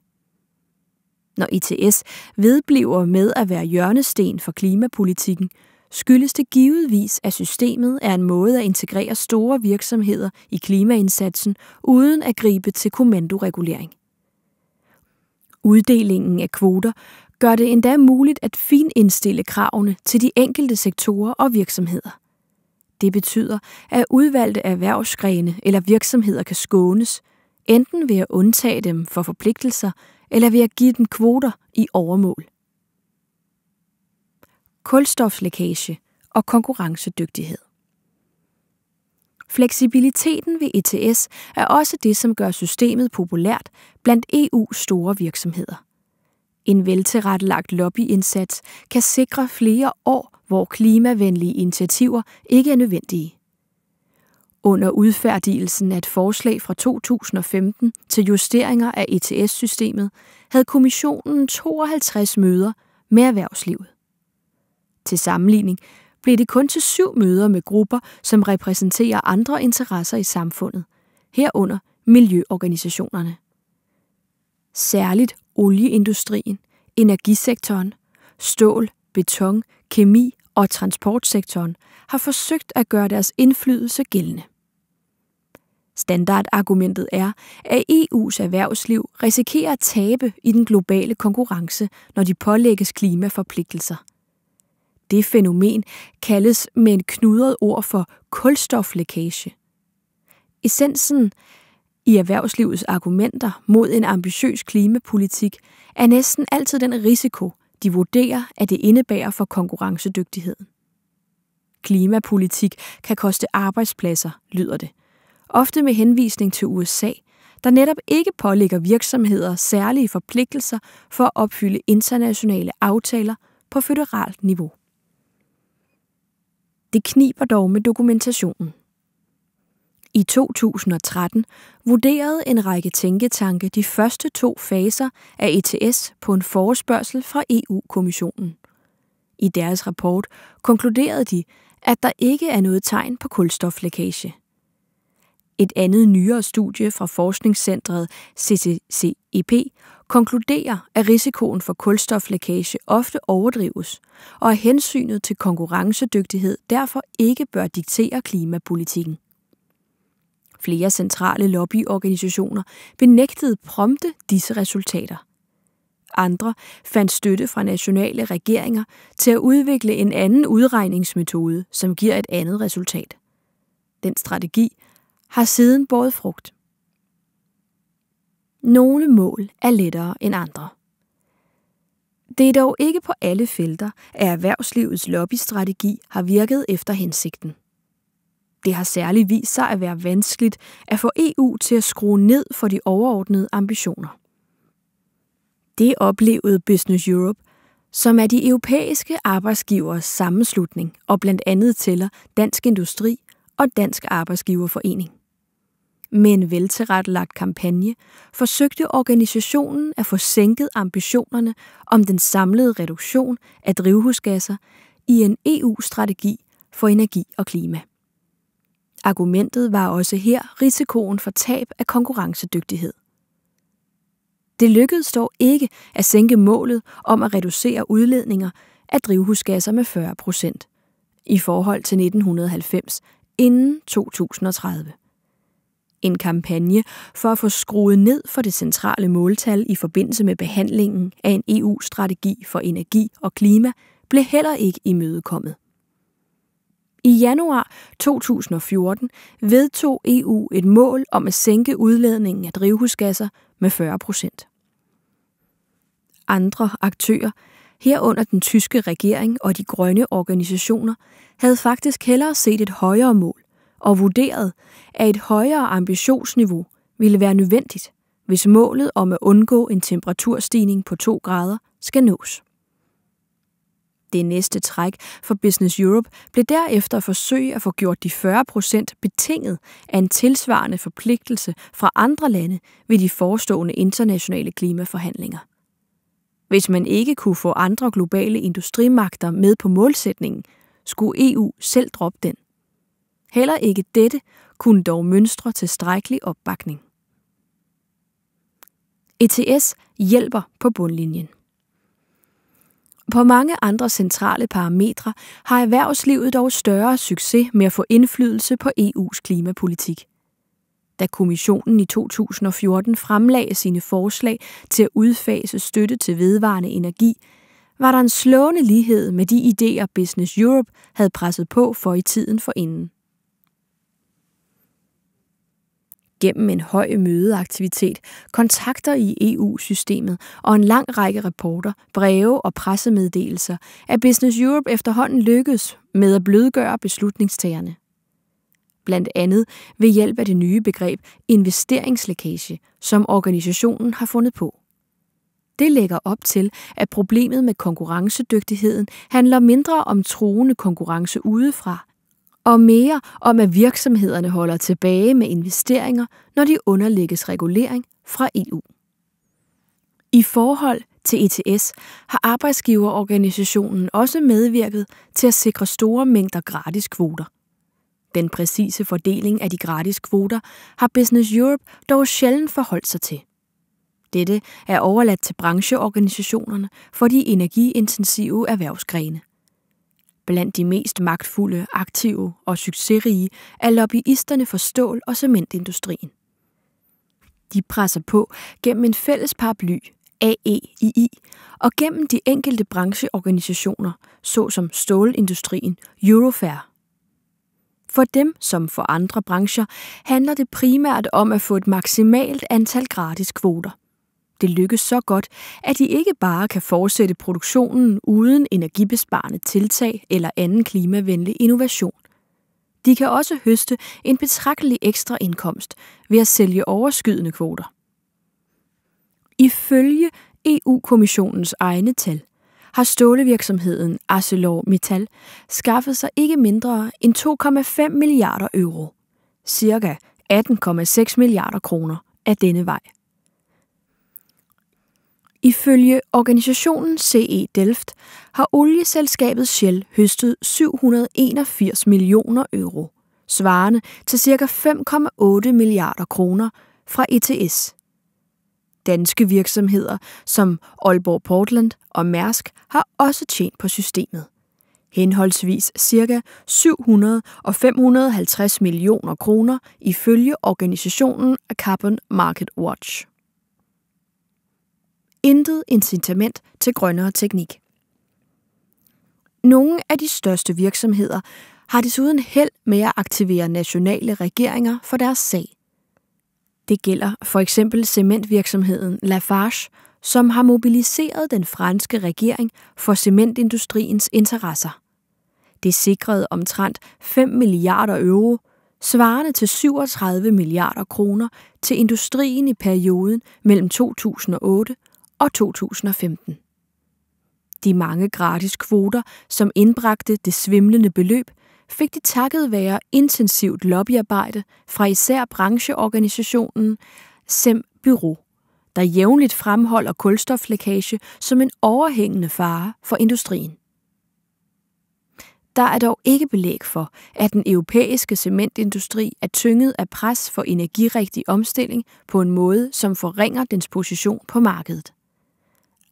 Når ITS e vedbliver med at være hjørnesten for klimapolitikken, skyldes det givetvis, at systemet er en måde at integrere store virksomheder i klimaindsatsen uden at gribe til kommandoregulering. Uddelingen af kvoter gør det endda muligt at finindstille kravene til de enkelte sektorer og virksomheder. Det betyder, at udvalgte erhvervsgrene eller virksomheder kan skånes, enten ved at undtage dem for forpligtelser eller ved at give dem kvoter i overmål. Kulstoflækage og konkurrencedygtighed. Fleksibiliteten ved ETS er også det, som gør systemet populært blandt EU's store virksomheder. En veltilrettelagt lobbyindsats kan sikre flere år, hvor klimavenlige initiativer ikke er nødvendige. Under udfærdigelsen af et forslag fra 2015 til justeringer af ETS-systemet havde kommissionen 52 møder med erhvervslivet. Til sammenligning blev det kun til syv møder med grupper, som repræsenterer andre interesser i samfundet, herunder miljøorganisationerne. Særligt olieindustrien, energisektoren, stål, beton, kemi og transportsektoren har forsøgt at gøre deres indflydelse gældende. Standardargumentet er, at EU's erhvervsliv risikerer at tabe i den globale konkurrence, når de pålægges klimaforpligtelser. Det fænomen kaldes med en knudret ord for kulstoflækage. Essensen i erhvervslivets argumenter mod en ambitiøs klimapolitik er næsten altid den risiko, de vurderer, at det indebærer for konkurrencedygtigheden. Klimapolitik kan koste arbejdspladser, lyder det. Ofte med henvisning til USA, der netop ikke pålægger virksomheder særlige forpligtelser for at opfylde internationale aftaler på føderalt niveau. Det kniber dog med dokumentationen. I 2013 vurderede en række tænketanke de første to faser af ETS på en forespørgsel fra EU-kommissionen. I deres rapport konkluderede de, at der ikke er noget tegn på kulstoflækage. Et andet nyere studie fra forskningscentret CCCEP konkluderer, at risikoen for kulstoflækage ofte overdrives, og at hensynet til konkurrencedygtighed derfor ikke bør diktere klimapolitikken. Flere centrale lobbyorganisationer benægtede prompte disse resultater. Andre fandt støtte fra nationale regeringer til at udvikle en anden udregningsmetode, som giver et andet resultat. Den strategi har siden båret frugt. Nogle mål er lettere end andre. Det er dog ikke på alle felter, at erhvervslivets lobbystrategi har virket efter hensigten. Det har særligt vist sig at være vanskeligt at få EU til at skrue ned for de overordnede ambitioner. Det oplevede Business Europe, som er de europæiske arbejdsgivers sammenslutning og blandt andet tæller Dansk Industri og Dansk Arbejdsgiverforening. Med en veltilrettelagt kampagne forsøgte organisationen at få sænket ambitionerne om den samlede reduktion af drivhusgasser i en EU-strategi for energi og klima. Argumentet var også her risikoen for tab af konkurrencedygtighed. Det lykkedes dog ikke at sænke målet om at reducere udledninger af drivhusgasser med 40 procent i forhold til 1990 inden 2030. En kampagne for at få skruet ned for det centrale måltal i forbindelse med behandlingen af en EU-strategi for energi og klima blev heller ikke imødekommet. I januar 2014 vedtog EU et mål om at sænke udledningen af drivhusgasser med 40 procent. Andre aktører, herunder den tyske regering og de grønne organisationer, havde faktisk hellere set et højere mål og vurderet, at et højere ambitionsniveau ville være nødvendigt, hvis målet om at undgå en temperaturstigning på 2 grader skal nås. Det næste træk for Business Europe blev derefter at forsøge at få gjort de 40 procent betinget af en tilsvarende forpligtelse fra andre lande ved de forestående internationale klimaforhandlinger. Hvis man ikke kunne få andre globale industrimagter med på målsætningen, skulle EU selv droppe den. Heller ikke dette kunne dog mønstre tilstrækkelig opbakning. ETS hjælper på bundlinjen. På mange andre centrale parametre har erhvervslivet dog større succes med at få indflydelse på EU's klimapolitik. Da kommissionen i 2014 fremlagde sine forslag til at udfase støtte til vedvarende energi, var der en slående lighed med de idéer Business Europe havde presset på for i tiden forinden. gennem en høj mødeaktivitet, kontakter i EU-systemet og en lang række rapporter, breve og pressemeddelelser, at Business Europe efterhånden lykkedes med at blødgøre beslutningstagerne. Blandt andet ved hjælp af det nye begreb investeringslækage, som organisationen har fundet på. Det lægger op til, at problemet med konkurrencedygtigheden handler mindre om truende konkurrence udefra, og mere om, at virksomhederne holder tilbage med investeringer, når de underlægges regulering fra EU. I forhold til ETS har arbejdsgiverorganisationen også medvirket til at sikre store mængder gratis kvoter. Den præcise fordeling af de gratis kvoter har Business Europe dog sjældent forholdt sig til. Dette er overladt til brancheorganisationerne for de energiintensive erhvervsgrene. Blandt de mest magtfulde, aktive og succesrige er lobbyisterne for stål- og cementindustrien. De presser på gennem en fælles paraply, AEII, og gennem de enkelte brancheorganisationer, såsom stålindustrien Eurofair. For dem, som for andre brancher, handler det primært om at få et maksimalt antal gratis kvoter det lykkes så godt, at de ikke bare kan fortsætte produktionen uden energibesparende tiltag eller anden klimavenlig innovation. De kan også høste en betragtelig ekstra indkomst ved at sælge overskydende kvoter. Ifølge EU-kommissionens egne tal har stålevirksomheden ArcelorMittal skaffet sig ikke mindre end 2,5 milliarder euro, cirka 18,6 milliarder kroner af denne vej. Ifølge organisationen CE Delft har olieselskabet Shell høstet 781 millioner euro, svarende til ca. 5,8 milliarder kroner fra ETS. Danske virksomheder som Aalborg Portland og Mærsk har også tjent på systemet. Henholdsvis ca. 700 og 550 millioner kroner ifølge organisationen Carbon Market Watch intet incitament til grønnere teknik. Nogle af de største virksomheder har desuden held med at aktivere nationale regeringer for deres sag. Det gælder for eksempel cementvirksomheden Lafarge, som har mobiliseret den franske regering for cementindustriens interesser. Det sikrede omtrent 5 milliarder euro, svarende til 37 milliarder kroner til industrien i perioden mellem 2008 og 2015. De mange gratis kvoter, som indbragte det svimlende beløb, fik de takket være intensivt lobbyarbejde fra især brancheorganisationen SEM Bureau, der jævnligt fremholder kulstoflækage som en overhængende fare for industrien. Der er dog ikke belæg for, at den europæiske cementindustri er tynget af pres for energirigtig omstilling på en måde, som forringer dens position på markedet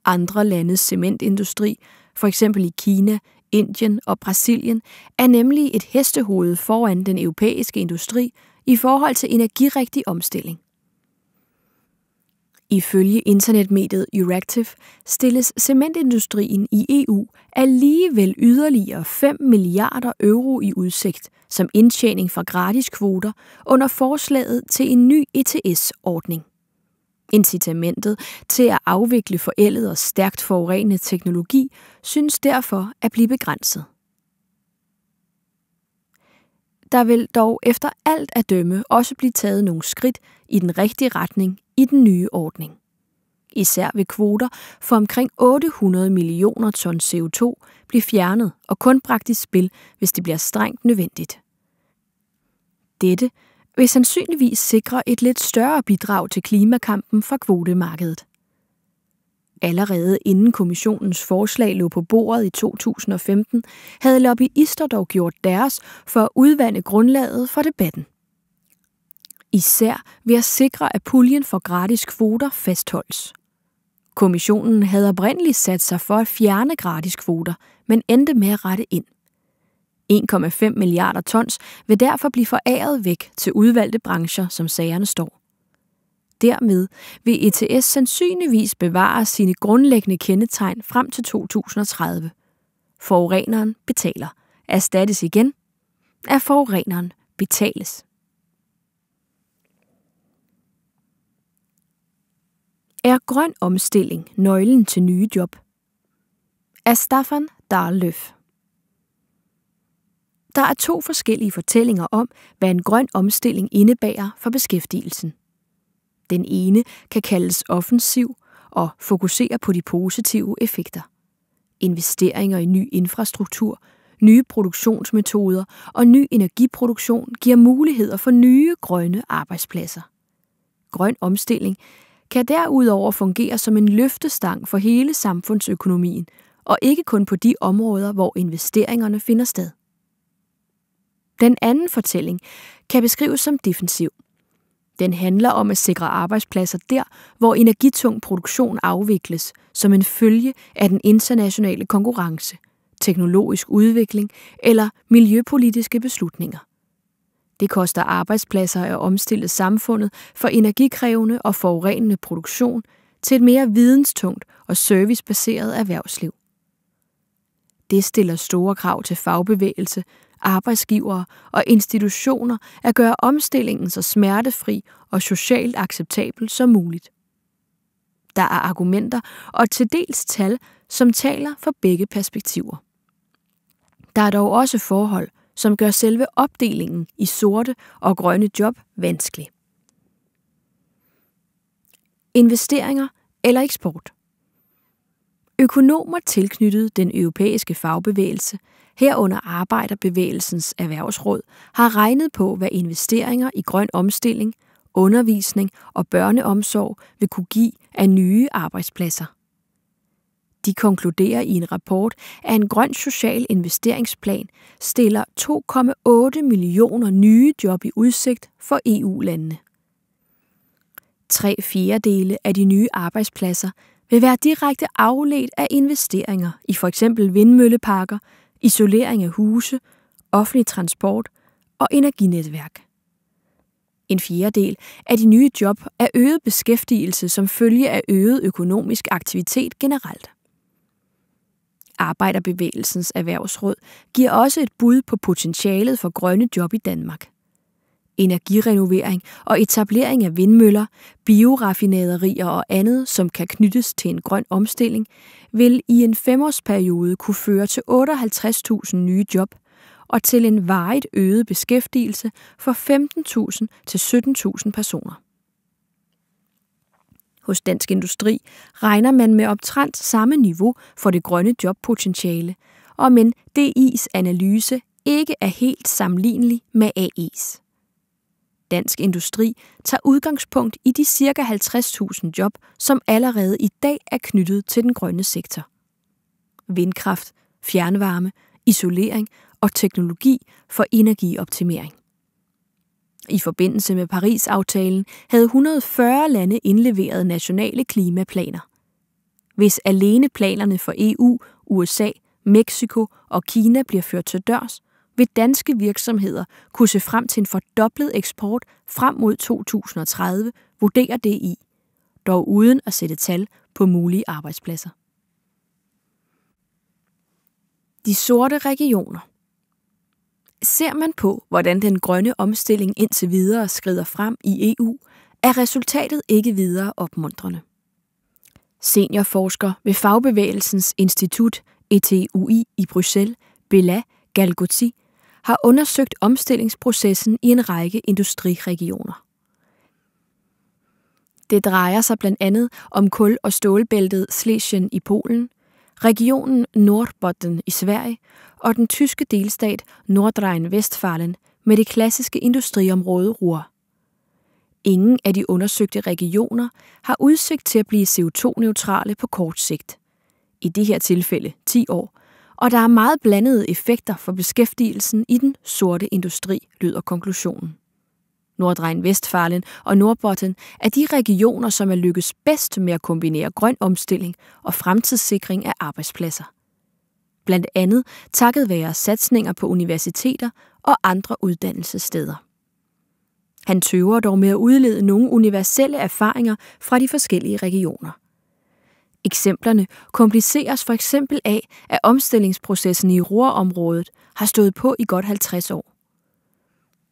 andre landes cementindustri, for eksempel i Kina, Indien og Brasilien, er nemlig et hestehoved foran den europæiske industri i forhold til energirigtig omstilling. Ifølge internetmediet Euractive stilles cementindustrien i EU alligevel yderligere 5 milliarder euro i udsigt som indtjening fra gratis kvoter under forslaget til en ny ETS-ordning. Incitamentet til at afvikle forældet og stærkt forurenende teknologi synes derfor at blive begrænset. Der vil dog efter alt at dømme også blive taget nogle skridt i den rigtige retning i den nye ordning. Især ved kvoter for omkring 800 millioner ton CO2 bliver fjernet og kun bragt i spil, hvis det bliver strengt nødvendigt. Dette vil sandsynligvis sikre et lidt større bidrag til klimakampen fra kvotemarkedet. Allerede inden kommissionens forslag lå på bordet i 2015, havde lobbyister dog gjort deres for at udvande grundlaget for debatten. Især ved at sikre, at puljen for gratis kvoter fastholdes. Kommissionen havde oprindeligt sat sig for at fjerne gratis kvoter, men endte med at rette ind – 1,5 milliarder tons vil derfor blive foræret væk til udvalgte brancher, som sagerne står. Dermed vil ETS sandsynligvis bevare sine grundlæggende kendetegn frem til 2030. Forureneren betaler. Erstattes igen er forureneren betales. Er grøn omstilling nøglen til nye job? Af Staffan Darløf. Der er to forskellige fortællinger om, hvad en grøn omstilling indebærer for beskæftigelsen. Den ene kan kaldes offensiv og fokuserer på de positive effekter. Investeringer i ny infrastruktur, nye produktionsmetoder og ny energiproduktion giver muligheder for nye grønne arbejdspladser. Grøn omstilling kan derudover fungere som en løftestang for hele samfundsøkonomien, og ikke kun på de områder, hvor investeringerne finder sted. Den anden fortælling kan beskrives som defensiv. Den handler om at sikre arbejdspladser der, hvor energitung produktion afvikles som en følge af den internationale konkurrence, teknologisk udvikling eller miljøpolitiske beslutninger. Det koster arbejdspladser at omstille samfundet for energikrævende og forurenende produktion til et mere videnstungt og servicebaseret erhvervsliv. Det stiller store krav til fagbevægelse, arbejdsgivere og institutioner at gøre omstillingen så smertefri og socialt acceptabel som muligt. Der er argumenter og til dels tal, som taler for begge perspektiver. Der er dog også forhold, som gør selve opdelingen i sorte og grønne job vanskelig. Investeringer eller eksport – Økonomer tilknyttet den europæiske fagbevægelse herunder Arbejderbevægelsens Erhvervsråd, har regnet på, hvad investeringer i grøn omstilling, undervisning og børneomsorg vil kunne give af nye arbejdspladser. De konkluderer i en rapport, at en grøn social investeringsplan stiller 2,8 millioner nye job i udsigt for EU-landene. Tre fjerdedele af de nye arbejdspladser vil være direkte afledt af investeringer i f.eks. vindmølleparker, isolering af huse, offentlig transport og energinetværk. En fjerdedel af de nye job er øget beskæftigelse som følge af øget økonomisk aktivitet generelt. Arbejderbevægelsens erhvervsråd giver også et bud på potentialet for grønne job i Danmark energirenovering og etablering af vindmøller, bioraffinaderier og andet, som kan knyttes til en grøn omstilling, vil i en femårsperiode kunne føre til 58.000 nye job og til en varigt øget beskæftigelse for 15.000 til 17.000 personer. Hos Dansk Industri regner man med optrændt samme niveau for det grønne jobpotentiale, og men DI's analyse ikke er helt sammenlignelig med AE's. Dansk Industri tager udgangspunkt i de ca. 50.000 job, som allerede i dag er knyttet til den grønne sektor. Vindkraft, fjernvarme, isolering og teknologi for energioptimering. I forbindelse med Paris-aftalen havde 140 lande indleveret nationale klimaplaner. Hvis alene planerne for EU, USA, Mexico og Kina bliver ført til dørs, vil danske virksomheder kunne se frem til en fordoblet eksport frem mod 2030, vurderer DI, dog uden at sætte tal på mulige arbejdspladser. De sorte regioner Ser man på, hvordan den grønne omstilling indtil videre skrider frem i EU, er resultatet ikke videre opmuntrende. Seniorforsker ved Fagbevægelsens Institut ETUI i Bruxelles, Bela Galgotzi, har undersøgt omstillingsprocessen i en række industriregioner. Det drejer sig blandt andet om kul- og stålbæltet Slesien i Polen, regionen Nordbotten i Sverige og den tyske delstat Nordrhein-Westfalen med det klassiske industriområde Ruhr. Ingen af de undersøgte regioner har udsigt til at blive CO2-neutrale på kort sigt. I det her tilfælde 10 år, og der er meget blandede effekter for beskæftigelsen i den sorte industri, lyder konklusionen. Nordrhein Vestfalen og Nordbotten er de regioner, som er lykkes bedst med at kombinere grøn omstilling og fremtidssikring af arbejdspladser. Blandt andet takket være satsninger på universiteter og andre uddannelsessteder. Han tøver dog med at udlede nogle universelle erfaringer fra de forskellige regioner. Eksemplerne kompliceres for eksempel af, at omstillingsprocessen i rorområdet har stået på i godt 50 år.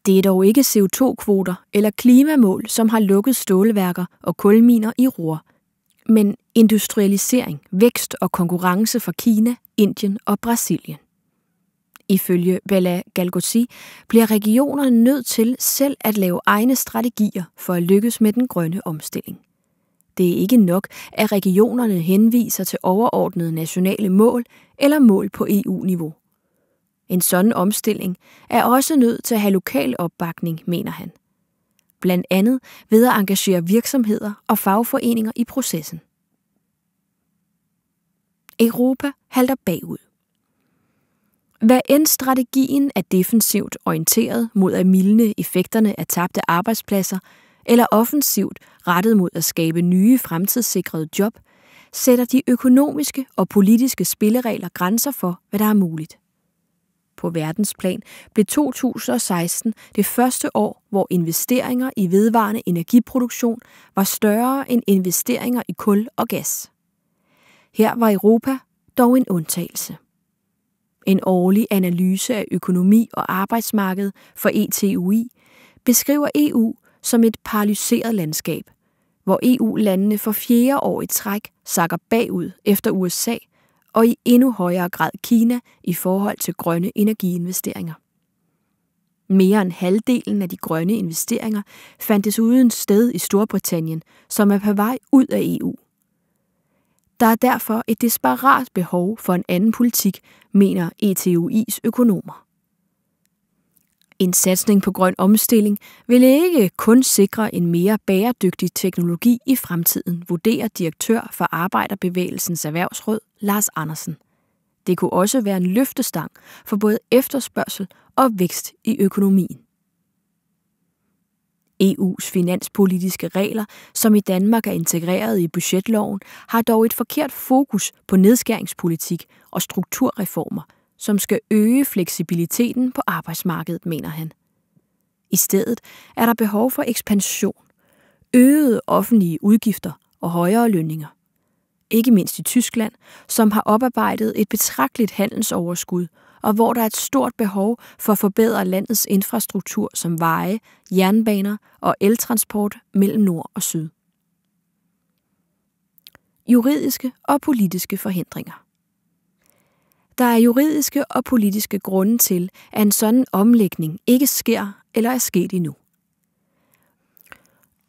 Det er dog ikke CO2-kvoter eller klimamål, som har lukket stålværker og kulminer i Ruhr, men industrialisering, vækst og konkurrence fra Kina, Indien og Brasilien. Ifølge Bella Galgosi bliver regionerne nødt til selv at lave egne strategier for at lykkes med den grønne omstilling. Det er ikke nok, at regionerne henviser til overordnede nationale mål eller mål på EU-niveau. En sådan omstilling er også nødt til at have lokal opbakning, mener han. Blandt andet ved at engagere virksomheder og fagforeninger i processen. Europa halter bagud. Hvad end strategien er defensivt orienteret mod at mildne effekterne af tabte arbejdspladser, eller offensivt rettet mod at skabe nye fremtidssikrede job, sætter de økonomiske og politiske spilleregler grænser for, hvad der er muligt. På verdensplan blev 2016 det første år, hvor investeringer i vedvarende energiproduktion var større end investeringer i kul og gas. Her var Europa dog en undtagelse. En årlig analyse af økonomi og arbejdsmarked for ETUI beskriver EU som et paralyseret landskab, hvor EU-landene for fjerde år i træk sakker bagud efter USA og i endnu højere grad Kina i forhold til grønne energiinvesteringer. Mere end halvdelen af de grønne investeringer fandtes uden sted i Storbritannien, som er på vej ud af EU. Der er derfor et desperat behov for en anden politik, mener ETUI's økonomer. En satsning på grøn omstilling vil ikke kun sikre en mere bæredygtig teknologi i fremtiden, vurderer direktør for Arbejderbevægelsens Erhvervsråd Lars Andersen. Det kunne også være en løftestang for både efterspørgsel og vækst i økonomien. EU's finanspolitiske regler, som i Danmark er integreret i budgetloven, har dog et forkert fokus på nedskæringspolitik og strukturreformer – som skal øge fleksibiliteten på arbejdsmarkedet, mener han. I stedet er der behov for ekspansion, øgede offentlige udgifter og højere lønninger. Ikke mindst i Tyskland, som har oparbejdet et betragteligt handelsoverskud, og hvor der er et stort behov for at forbedre landets infrastruktur som veje, jernbaner og eltransport mellem nord og syd. Juridiske og politiske forhindringer der er juridiske og politiske grunde til, at en sådan omlægning ikke sker eller er sket endnu.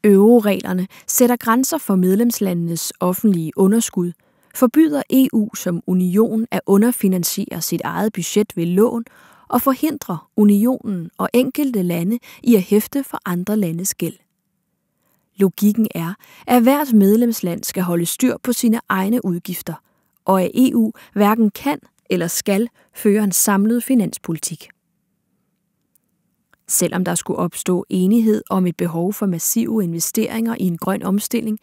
Euroreglerne sætter grænser for medlemslandenes offentlige underskud, forbyder EU som union at underfinansiere sit eget budget ved lån og forhindrer unionen og enkelte lande i at hæfte for andre landes gæld. Logikken er, at hvert medlemsland skal holde styr på sine egne udgifter, og at EU hverken kan eller skal føre en samlet finanspolitik. Selvom der skulle opstå enighed om et behov for massive investeringer i en grøn omstilling,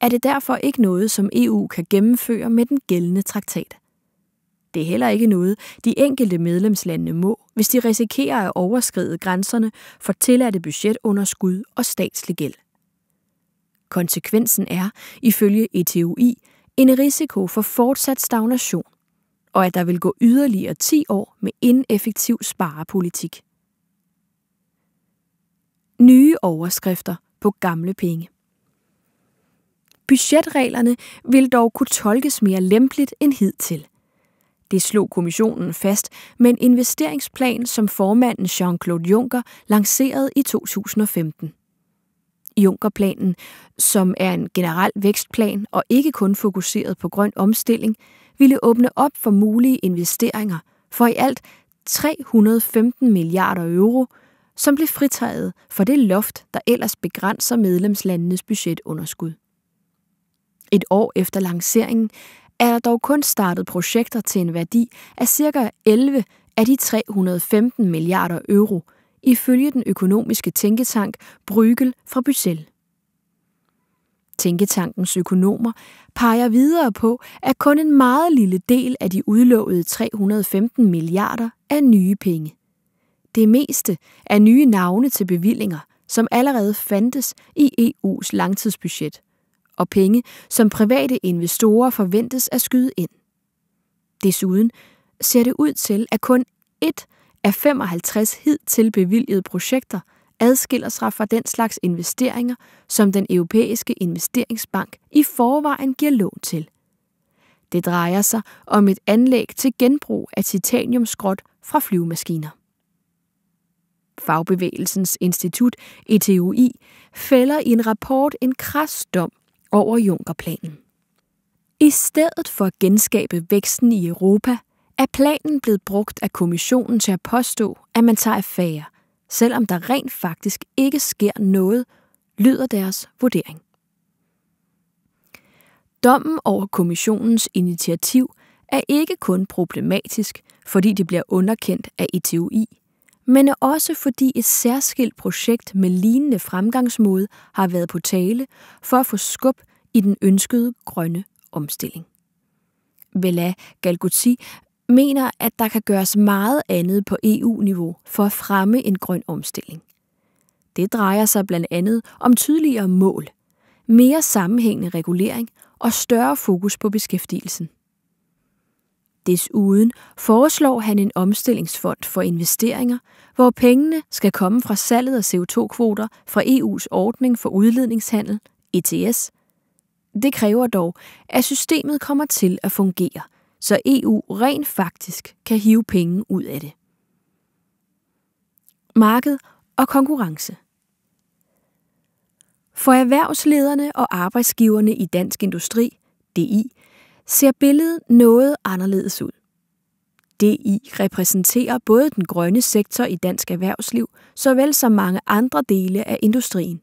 er det derfor ikke noget, som EU kan gennemføre med den gældende traktat. Det er heller ikke noget, de enkelte medlemslandene må, hvis de risikerer at overskride grænserne for tilladte budgetunderskud og statslig gæld. Konsekvensen er, ifølge ETUI, en risiko for fortsat stagnation og at der vil gå yderligere 10 år med ineffektiv sparepolitik. Nye overskrifter på gamle penge. Budgetreglerne vil dog kunne tolkes mere lempeligt end hidtil. Det slog kommissionen fast med en investeringsplan, som formanden Jean-Claude Juncker lancerede i 2015. Junkerplanen, som er en generel vækstplan og ikke kun fokuseret på grøn omstilling, ville åbne op for mulige investeringer for i alt 315 milliarder euro, som blev fritaget for det loft, der ellers begrænser medlemslandenes budgetunderskud. Et år efter lanceringen er der dog kun startet projekter til en værdi af ca. 11 af de 315 milliarder euro – ifølge den økonomiske tænketank Bryggel fra Bruxelles. Tænketankens økonomer peger videre på, at kun en meget lille del af de udlovede 315 milliarder er nye penge. Det meste er nye navne til bevillinger, som allerede fandtes i EU's langtidsbudget, og penge, som private investorer forventes at skyde ind. Desuden ser det ud til, at kun et af 55 hidtil bevilgede projekter adskiller sig fra den slags investeringer, som den europæiske investeringsbank i forvejen giver lån til. Det drejer sig om et anlæg til genbrug af titaniumskrot fra flyvemaskiner. Fagbevægelsens institut ETUI fælder i en rapport en krasdom over Junkerplanen. I stedet for at genskabe væksten i Europa, er planen blevet brugt af kommissionen til at påstå, at man tager affære, selvom der rent faktisk ikke sker noget, lyder deres vurdering. Dommen over kommissionens initiativ er ikke kun problematisk, fordi det bliver underkendt af ETUI, men også fordi et særskilt projekt med lignende fremgangsmåde har været på tale for at få skub i den ønskede grønne omstilling. Bella Galguti mener, at der kan gøres meget andet på EU-niveau for at fremme en grøn omstilling. Det drejer sig blandt andet om tydeligere mål, mere sammenhængende regulering og større fokus på beskæftigelsen. Desuden foreslår han en omstillingsfond for investeringer, hvor pengene skal komme fra salget af CO2-kvoter fra EU's ordning for udledningshandel, ETS. Det kræver dog, at systemet kommer til at fungere – så EU rent faktisk kan hive penge ud af det. Marked og konkurrence – for erhvervslederne og arbejdsgiverne i Dansk Industri, DI, ser billedet noget anderledes ud. DI repræsenterer både den grønne sektor i dansk erhvervsliv, såvel som mange andre dele af industrien.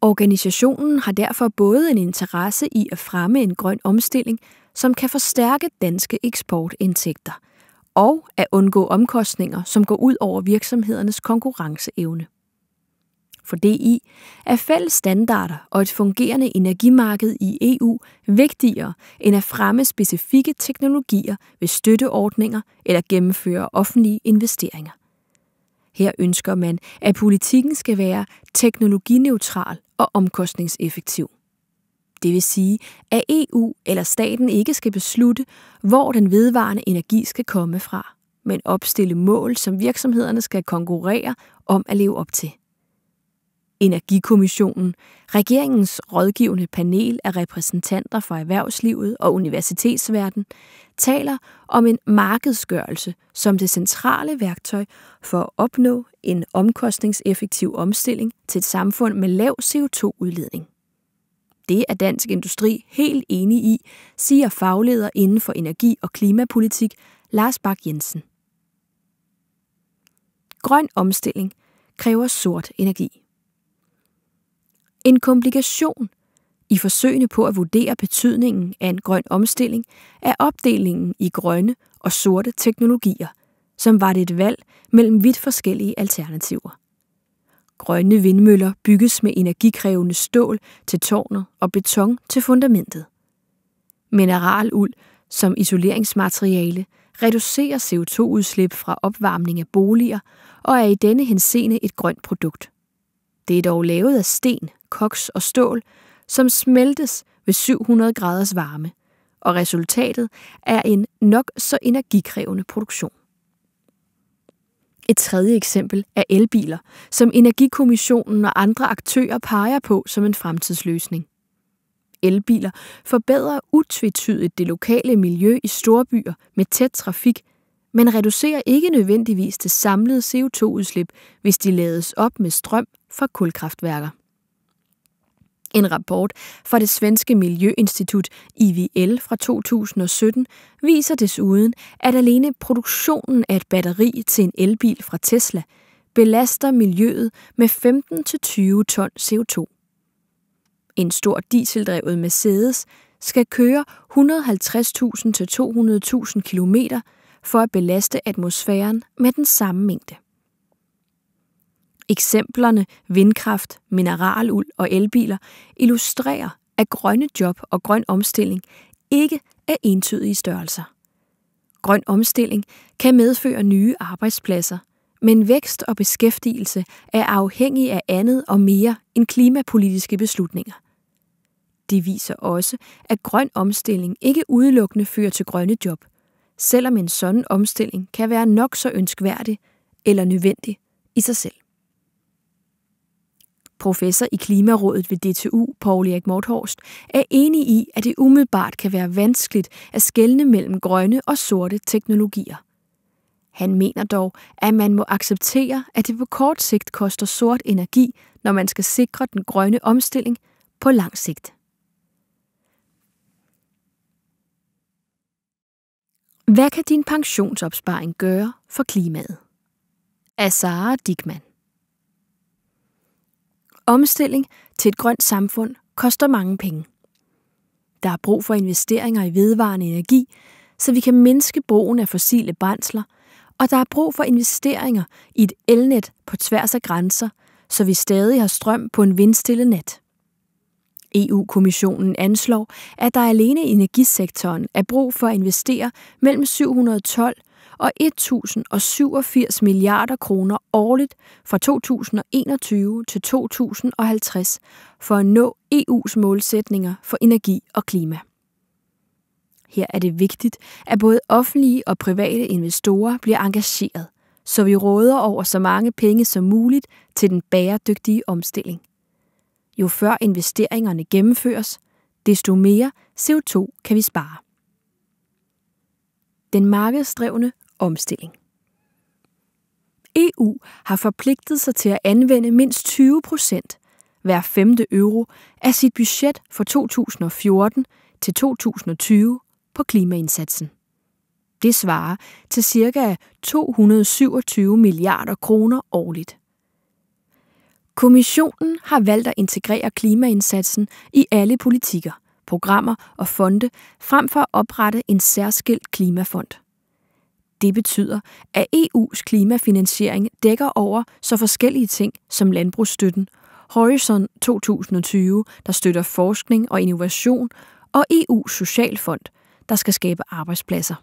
Organisationen har derfor både en interesse i at fremme en grøn omstilling, som kan forstærke danske eksportindtægter og at undgå omkostninger, som går ud over virksomhedernes konkurrenceevne. For DI er fælles standarder og et fungerende energimarked i EU vigtigere end at fremme specifikke teknologier ved støtteordninger eller gennemføre offentlige investeringer. Her ønsker man, at politikken skal være teknologineutral og omkostningseffektiv. Det vil sige, at EU eller staten ikke skal beslutte, hvor den vedvarende energi skal komme fra, men opstille mål, som virksomhederne skal konkurrere om at leve op til. Energikommissionen, regeringens rådgivende panel af repræsentanter for erhvervslivet og universitetsverdenen, taler om en markedsgørelse som det centrale værktøj for at opnå en omkostningseffektiv omstilling til et samfund med lav CO2-udledning. Det er Dansk Industri helt enig i, siger fagleder inden for energi- og klimapolitik Lars Bak Jensen. Grøn omstilling kræver sort energi. En komplikation i forsøgene på at vurdere betydningen af en grøn omstilling er opdelingen i grønne og sorte teknologier, som var det et valg mellem vidt forskellige alternativer. Grønne vindmøller bygges med energikrævende stål til tårnet og beton til fundamentet. Mineraluld som isoleringsmateriale reducerer CO2-udslip fra opvarmning af boliger og er i denne henseende et grønt produkt. Det er dog lavet af sten, koks og stål, som smeltes ved 700 graders varme, og resultatet er en nok så energikrævende produktion. Et tredje eksempel er elbiler, som Energikommissionen og andre aktører peger på som en fremtidsløsning. Elbiler forbedrer utvetydigt det lokale miljø i storbyer med tæt trafik, men reducerer ikke nødvendigvis det samlede CO2-udslip, hvis de lades op med strøm fra kulkraftværker. En rapport fra det svenske miljøinstitut IVL fra 2017 viser desuden, at alene produktionen af et batteri til en elbil fra Tesla belaster miljøet med 15-20 ton CO2. En stor dieseldrevet Mercedes skal køre 150.000 til 200.000 km for at belaste atmosfæren med den samme mængde. Eksemplerne vindkraft, mineraluld og elbiler illustrerer, at grønne job og grøn omstilling ikke er entydige størrelser. Grøn omstilling kan medføre nye arbejdspladser, men vækst og beskæftigelse er afhængig af andet og mere end klimapolitiske beslutninger. De viser også, at grøn omstilling ikke udelukkende fører til grønne job, selvom en sådan omstilling kan være nok så ønskværdig eller nødvendig i sig selv professor i Klimarådet ved DTU, Paul Erik Morthorst, er enig i, at det umiddelbart kan være vanskeligt at skelne mellem grønne og sorte teknologier. Han mener dog, at man må acceptere, at det på kort sigt koster sort energi, når man skal sikre den grønne omstilling på lang sigt. Hvad kan din pensionsopsparing gøre for klimaet? Af Sara Dickmann Omstilling til et grønt samfund koster mange penge. Der er brug for investeringer i vedvarende energi, så vi kan mindske brugen af fossile brændsler, og der er brug for investeringer i et elnet på tværs af grænser, så vi stadig har strøm på en vindstille nat. EU-kommissionen anslår, at der alene i energisektoren er brug for at investere mellem 712 og 1087 milliarder kroner årligt fra 2021 til 2050 for at nå EU's målsætninger for energi og klima. Her er det vigtigt, at både offentlige og private investorer bliver engageret, så vi råder over så mange penge som muligt til den bæredygtige omstilling. Jo før investeringerne gennemføres, desto mere CO2 kan vi spare. Den markedsdrevne omstilling. EU har forpligtet sig til at anvende mindst 20 procent hver femte euro af sit budget for 2014 til 2020 på klimaindsatsen. Det svarer til ca. 227 milliarder kroner årligt. Kommissionen har valgt at integrere klimaindsatsen i alle politikker, programmer og fonde frem for at oprette en særskilt klimafond. Det betyder, at EU's klimafinansiering dækker over så forskellige ting som landbrugsstøtten, Horizon 2020, der støtter forskning og innovation, og EU's Socialfond, der skal skabe arbejdspladser.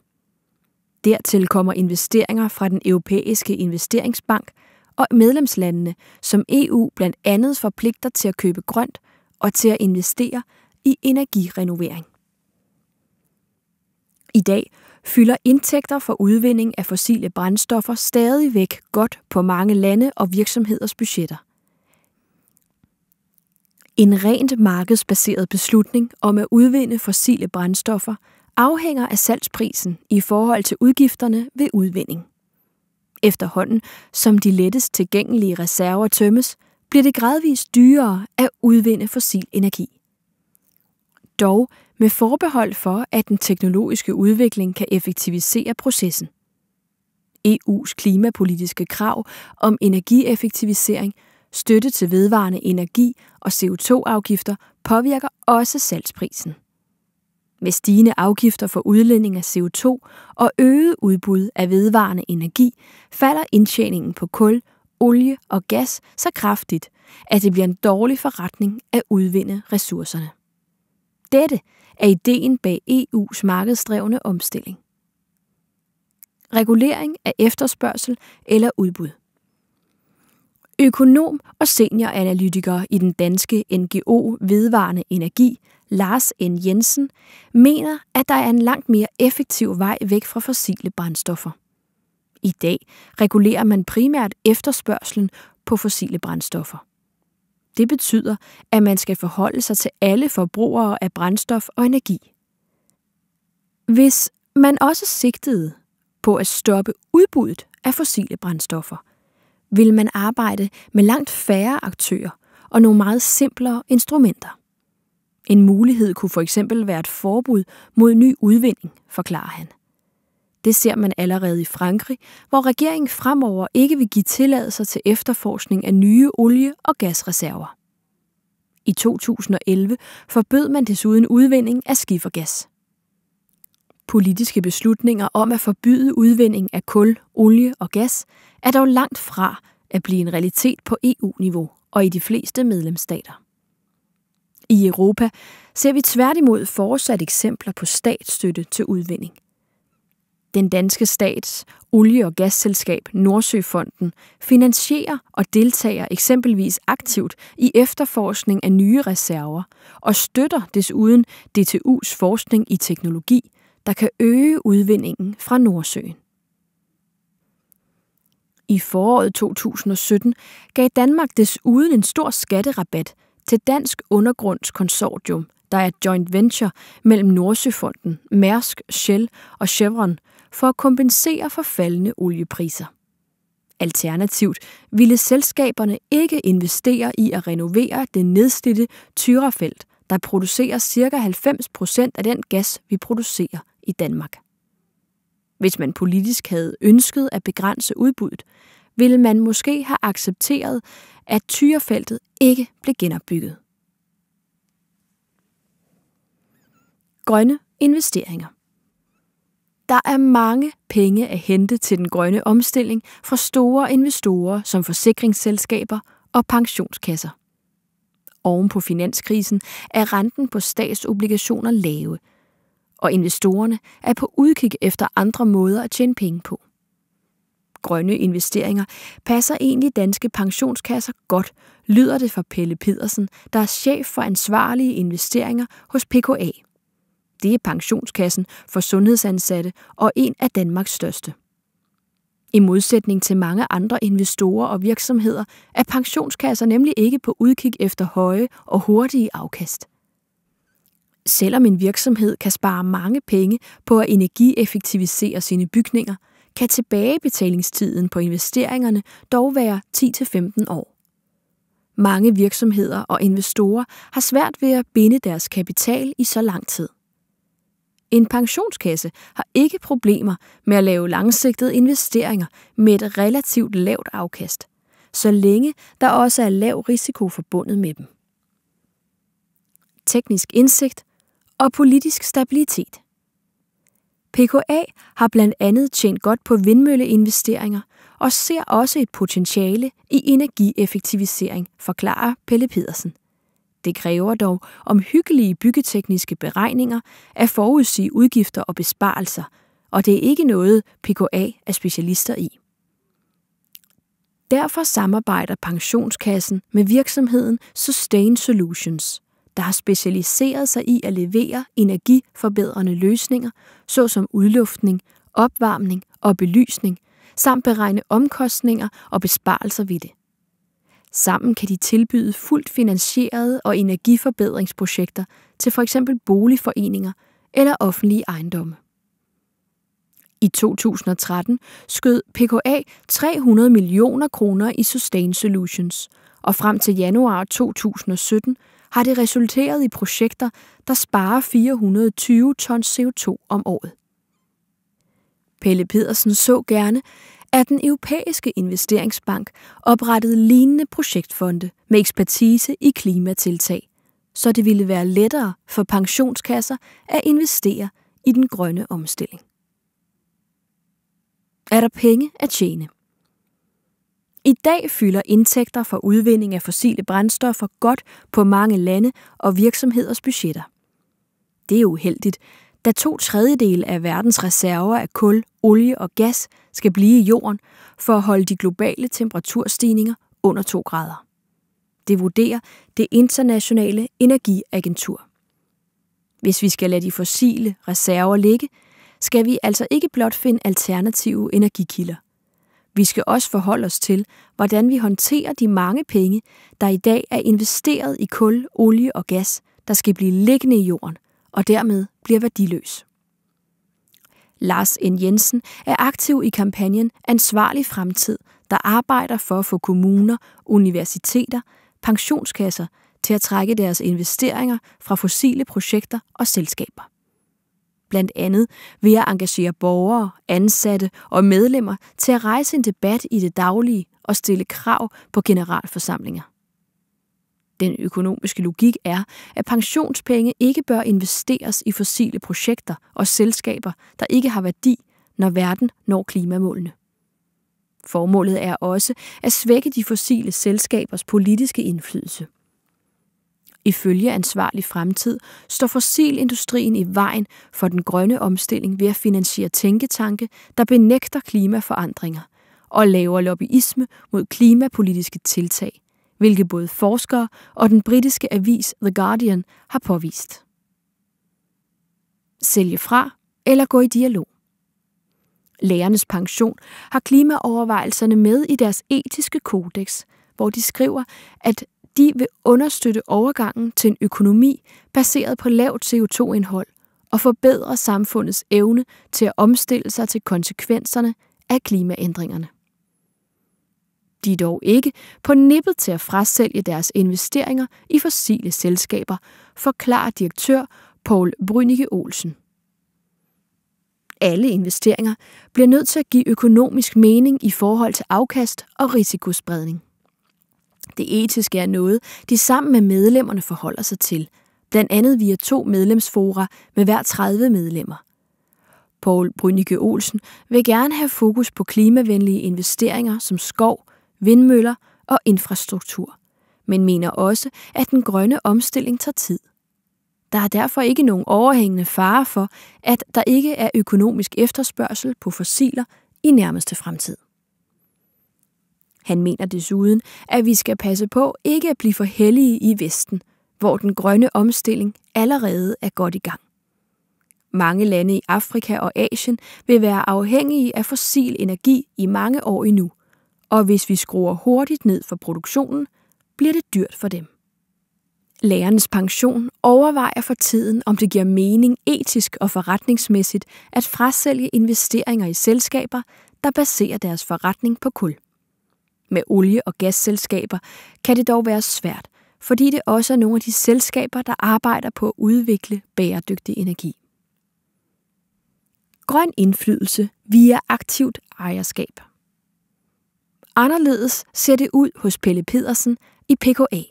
Dertil kommer investeringer fra den europæiske investeringsbank og medlemslandene, som EU blandt andet forpligter til at købe grønt og til at investere i energirenovering. I dag fylder indtægter for udvinding af fossile brændstoffer stadigvæk godt på mange lande og virksomheders budgetter. En rent markedsbaseret beslutning om at udvinde fossile brændstoffer afhænger af salgsprisen i forhold til udgifterne ved udvinding. Efterhånden, som de lettest tilgængelige reserver tømmes, bliver det gradvist dyrere at udvinde fossil energi. Dog med forbehold for, at den teknologiske udvikling kan effektivisere processen. EU's klimapolitiske krav om energieffektivisering, støtte til vedvarende energi og CO2-afgifter påvirker også salgsprisen. Med stigende afgifter for udledning af CO2 og øget udbud af vedvarende energi falder indtjeningen på kul, olie og gas så kraftigt, at det bliver en dårlig forretning at udvinde ressourcerne. Dette er ideen bag EU's markedsdrevne omstilling. Regulering af efterspørgsel eller udbud. Økonom og senioranalytiker i den danske NGO Vedvarende Energi, Lars N. Jensen, mener, at der er en langt mere effektiv vej væk fra fossile brændstoffer. I dag regulerer man primært efterspørgselen på fossile brændstoffer. Det betyder, at man skal forholde sig til alle forbrugere af brændstof og energi. Hvis man også sigtede på at stoppe udbuddet af fossile brændstoffer, vil man arbejde med langt færre aktører og nogle meget simplere instrumenter. En mulighed kunne for eksempel være et forbud mod ny udvinding, forklarer han. Det ser man allerede i Frankrig, hvor regeringen fremover ikke vil give tilladelser til efterforskning af nye olie- og gasreserver. I 2011 forbød man desuden udvinding af skifergas. Politiske beslutninger om at forbyde udvinding af kul, olie og gas er dog langt fra at blive en realitet på EU-niveau og i de fleste medlemsstater. I Europa ser vi tværtimod fortsat eksempler på statsstøtte til udvinding, den danske stats olie- og gasselskab Nordsøfonden finansierer og deltager eksempelvis aktivt i efterforskning af nye reserver og støtter desuden DTU's forskning i teknologi, der kan øge udvindingen fra Nordsøen. I foråret 2017 gav Danmark desuden en stor skatterabat til Dansk Undergrundskonsortium, der er et joint venture mellem Nordsøfonden, Mærsk, Shell og Chevron – for at kompensere for faldende oliepriser. Alternativt ville selskaberne ikke investere i at renovere det nedslidte tyrefelt, der producerer ca. 90% af den gas, vi producerer i Danmark. Hvis man politisk havde ønsket at begrænse udbuddet, ville man måske have accepteret, at tyrefeltet ikke blev genopbygget. Grønne investeringer – der er mange penge at hente til den grønne omstilling fra store investorer som forsikringsselskaber og pensionskasser. Oven på finanskrisen er renten på statsobligationer lave, og investorerne er på udkig efter andre måder at tjene penge på. Grønne investeringer passer egentlig danske pensionskasser godt, lyder det fra Pelle Pedersen, der er chef for ansvarlige investeringer hos PKA det er pensionskassen for sundhedsansatte og en af Danmarks største. I modsætning til mange andre investorer og virksomheder er pensionskasser nemlig ikke på udkig efter høje og hurtige afkast. Selvom en virksomhed kan spare mange penge på at energieffektivisere sine bygninger, kan tilbagebetalingstiden på investeringerne dog være 10-15 år. Mange virksomheder og investorer har svært ved at binde deres kapital i så lang tid. En pensionskasse har ikke problemer med at lave langsigtede investeringer med et relativt lavt afkast, så længe der også er lav risiko forbundet med dem. Teknisk indsigt og politisk stabilitet. PKA har blandt andet tjent godt på vindmølleinvesteringer og ser også et potentiale i energieffektivisering, forklarer Pelle Pedersen. Det kræver dog omhyggelige byggetekniske beregninger at forudsige udgifter og besparelser, og det er ikke noget, PKA er specialister i. Derfor samarbejder pensionskassen med virksomheden Sustain Solutions, der har specialiseret sig i at levere energiforbedrende løsninger, såsom udluftning, opvarmning og belysning, samt beregne omkostninger og besparelser ved det. Sammen kan de tilbyde fuldt finansierede og energiforbedringsprojekter til f.eks. boligforeninger eller offentlige ejendomme. I 2013 skød PKA 300 millioner kroner i Sustain Solutions, og frem til januar 2017 har det resulteret i projekter, der sparer 420 tons CO2 om året. Pelle Pedersen så gerne, at den europæiske investeringsbank oprettede lignende projektfonde med ekspertise i klimatiltag, så det ville være lettere for pensionskasser at investere i den grønne omstilling. Er der penge at tjene? I dag fylder indtægter fra udvinding af fossile brændstoffer godt på mange lande og virksomheders budgetter. Det er uheldigt, da to tredjedel af verdens reserver af kul, olie og gas skal blive i jorden for at holde de globale temperaturstigninger under 2 grader. Det vurderer det internationale energiagentur. Hvis vi skal lade de fossile reserver ligge, skal vi altså ikke blot finde alternative energikilder. Vi skal også forholde os til, hvordan vi håndterer de mange penge, der i dag er investeret i kul, olie og gas, der skal blive liggende i jorden, og dermed bliver værdiløs. Lars N. Jensen er aktiv i kampagnen Ansvarlig Fremtid, der arbejder for at få kommuner, universiteter, pensionskasser til at trække deres investeringer fra fossile projekter og selskaber. Blandt andet ved at engagere borgere, ansatte og medlemmer til at rejse en debat i det daglige og stille krav på generalforsamlinger. Den økonomiske logik er, at pensionspenge ikke bør investeres i fossile projekter og selskaber, der ikke har værdi, når verden når klimamålene. Formålet er også at svække de fossile selskabers politiske indflydelse. Ifølge ansvarlig fremtid står fossilindustrien i vejen for den grønne omstilling ved at finansiere tænketanke, der benægter klimaforandringer og laver lobbyisme mod klimapolitiske tiltag, hvilket både forskere og den britiske avis The Guardian har påvist. Sælge fra eller gå i dialog. Lærernes pension har klimaovervejelserne med i deres etiske kodex, hvor de skriver, at de vil understøtte overgangen til en økonomi baseret på lavt CO2-indhold og forbedre samfundets evne til at omstille sig til konsekvenserne af klimaændringerne. De er dog ikke på nippet til at frasælge deres investeringer i fossile selskaber, forklarer direktør Paul Brynige Olsen. Alle investeringer bliver nødt til at give økonomisk mening i forhold til afkast og risikospredning. Det etiske er noget, de sammen med medlemmerne forholder sig til, blandt andet via to medlemsfora med hver 30 medlemmer. Paul Brynike Olsen vil gerne have fokus på klimavenlige investeringer som skov, vindmøller og infrastruktur, men mener også, at den grønne omstilling tager tid. Der er derfor ikke nogen overhængende fare for, at der ikke er økonomisk efterspørgsel på fossiler i nærmeste fremtid. Han mener desuden, at vi skal passe på ikke at blive for hellige i Vesten, hvor den grønne omstilling allerede er godt i gang. Mange lande i Afrika og Asien vil være afhængige af fossil energi i mange år endnu – og hvis vi skruer hurtigt ned for produktionen, bliver det dyrt for dem. Lærernes pension overvejer for tiden, om det giver mening etisk og forretningsmæssigt at frasælge investeringer i selskaber, der baserer deres forretning på kul. Med olie- og gasselskaber kan det dog være svært, fordi det også er nogle af de selskaber, der arbejder på at udvikle bæredygtig energi. Grøn indflydelse via aktivt ejerskab – Anderledes ser det ud hos Pelle Pedersen i PKA.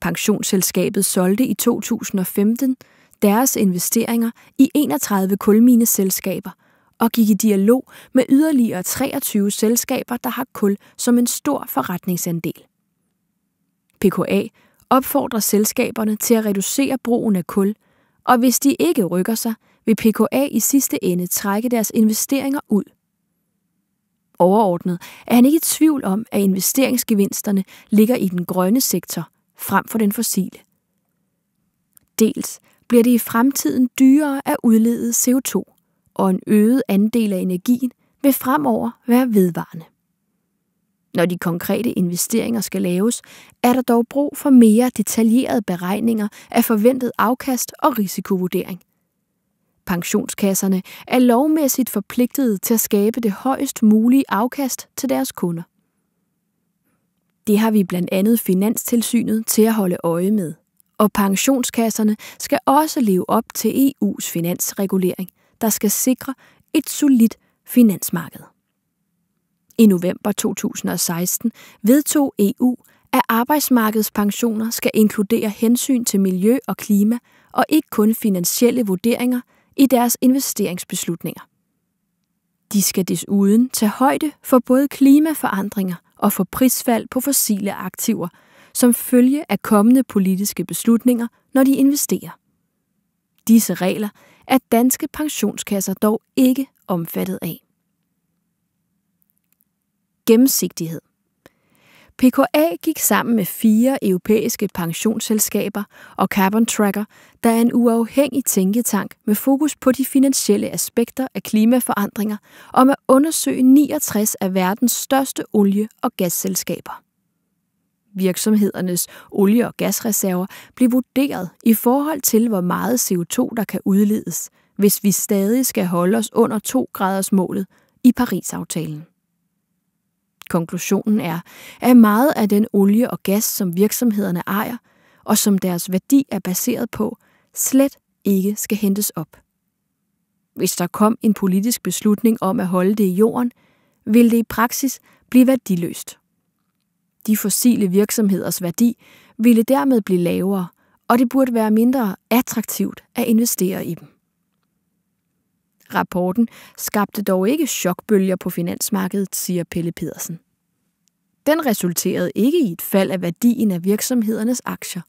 Pensionsselskabet solgte i 2015 deres investeringer i 31 kulmineselskaber og gik i dialog med yderligere 23 selskaber, der har kul som en stor forretningsandel. PKA opfordrer selskaberne til at reducere brugen af kul, og hvis de ikke rykker sig, vil PKA i sidste ende trække deres investeringer ud – Overordnet er han ikke i tvivl om, at investeringsgevinsterne ligger i den grønne sektor frem for den fossile. Dels bliver det i fremtiden dyrere at udlede CO2, og en øget andel af energien vil fremover være vedvarende. Når de konkrete investeringer skal laves, er der dog brug for mere detaljerede beregninger af forventet afkast og risikovurdering. Pensionskasserne er lovmæssigt forpligtet til at skabe det højst mulige afkast til deres kunder. Det har vi blandt andet Finanstilsynet til at holde øje med. Og pensionskasserne skal også leve op til EU's finansregulering, der skal sikre et solidt finansmarked. I november 2016 vedtog EU, at arbejdsmarkedspensioner skal inkludere hensyn til miljø og klima og ikke kun finansielle vurderinger – i deres investeringsbeslutninger. De skal desuden tage højde for både klimaforandringer og for prisfald på fossile aktiver, som følge af kommende politiske beslutninger, når de investerer. Disse regler er danske pensionskasser dog ikke omfattet af. Gennemsigtighed PKA gik sammen med fire europæiske pensionsselskaber og Carbon Tracker, der er en uafhængig tænketank med fokus på de finansielle aspekter af klimaforandringer, om at undersøge 69 af verdens største olie- og gasselskaber. Virksomhedernes olie- og gasreserver blev vurderet i forhold til, hvor meget CO2 der kan udledes, hvis vi stadig skal holde os under 2 graders målet i Paris-aftalen. Konklusionen er, at meget af den olie og gas, som virksomhederne ejer, og som deres værdi er baseret på, slet ikke skal hentes op. Hvis der kom en politisk beslutning om at holde det i jorden, ville det i praksis blive værdiløst. De fossile virksomheders værdi ville dermed blive lavere, og det burde være mindre attraktivt at investere i dem. Rapporten skabte dog ikke chokbølger på finansmarkedet, siger Pelle Pedersen. Den resulterede ikke i et fald af værdien af virksomhedernes aktier.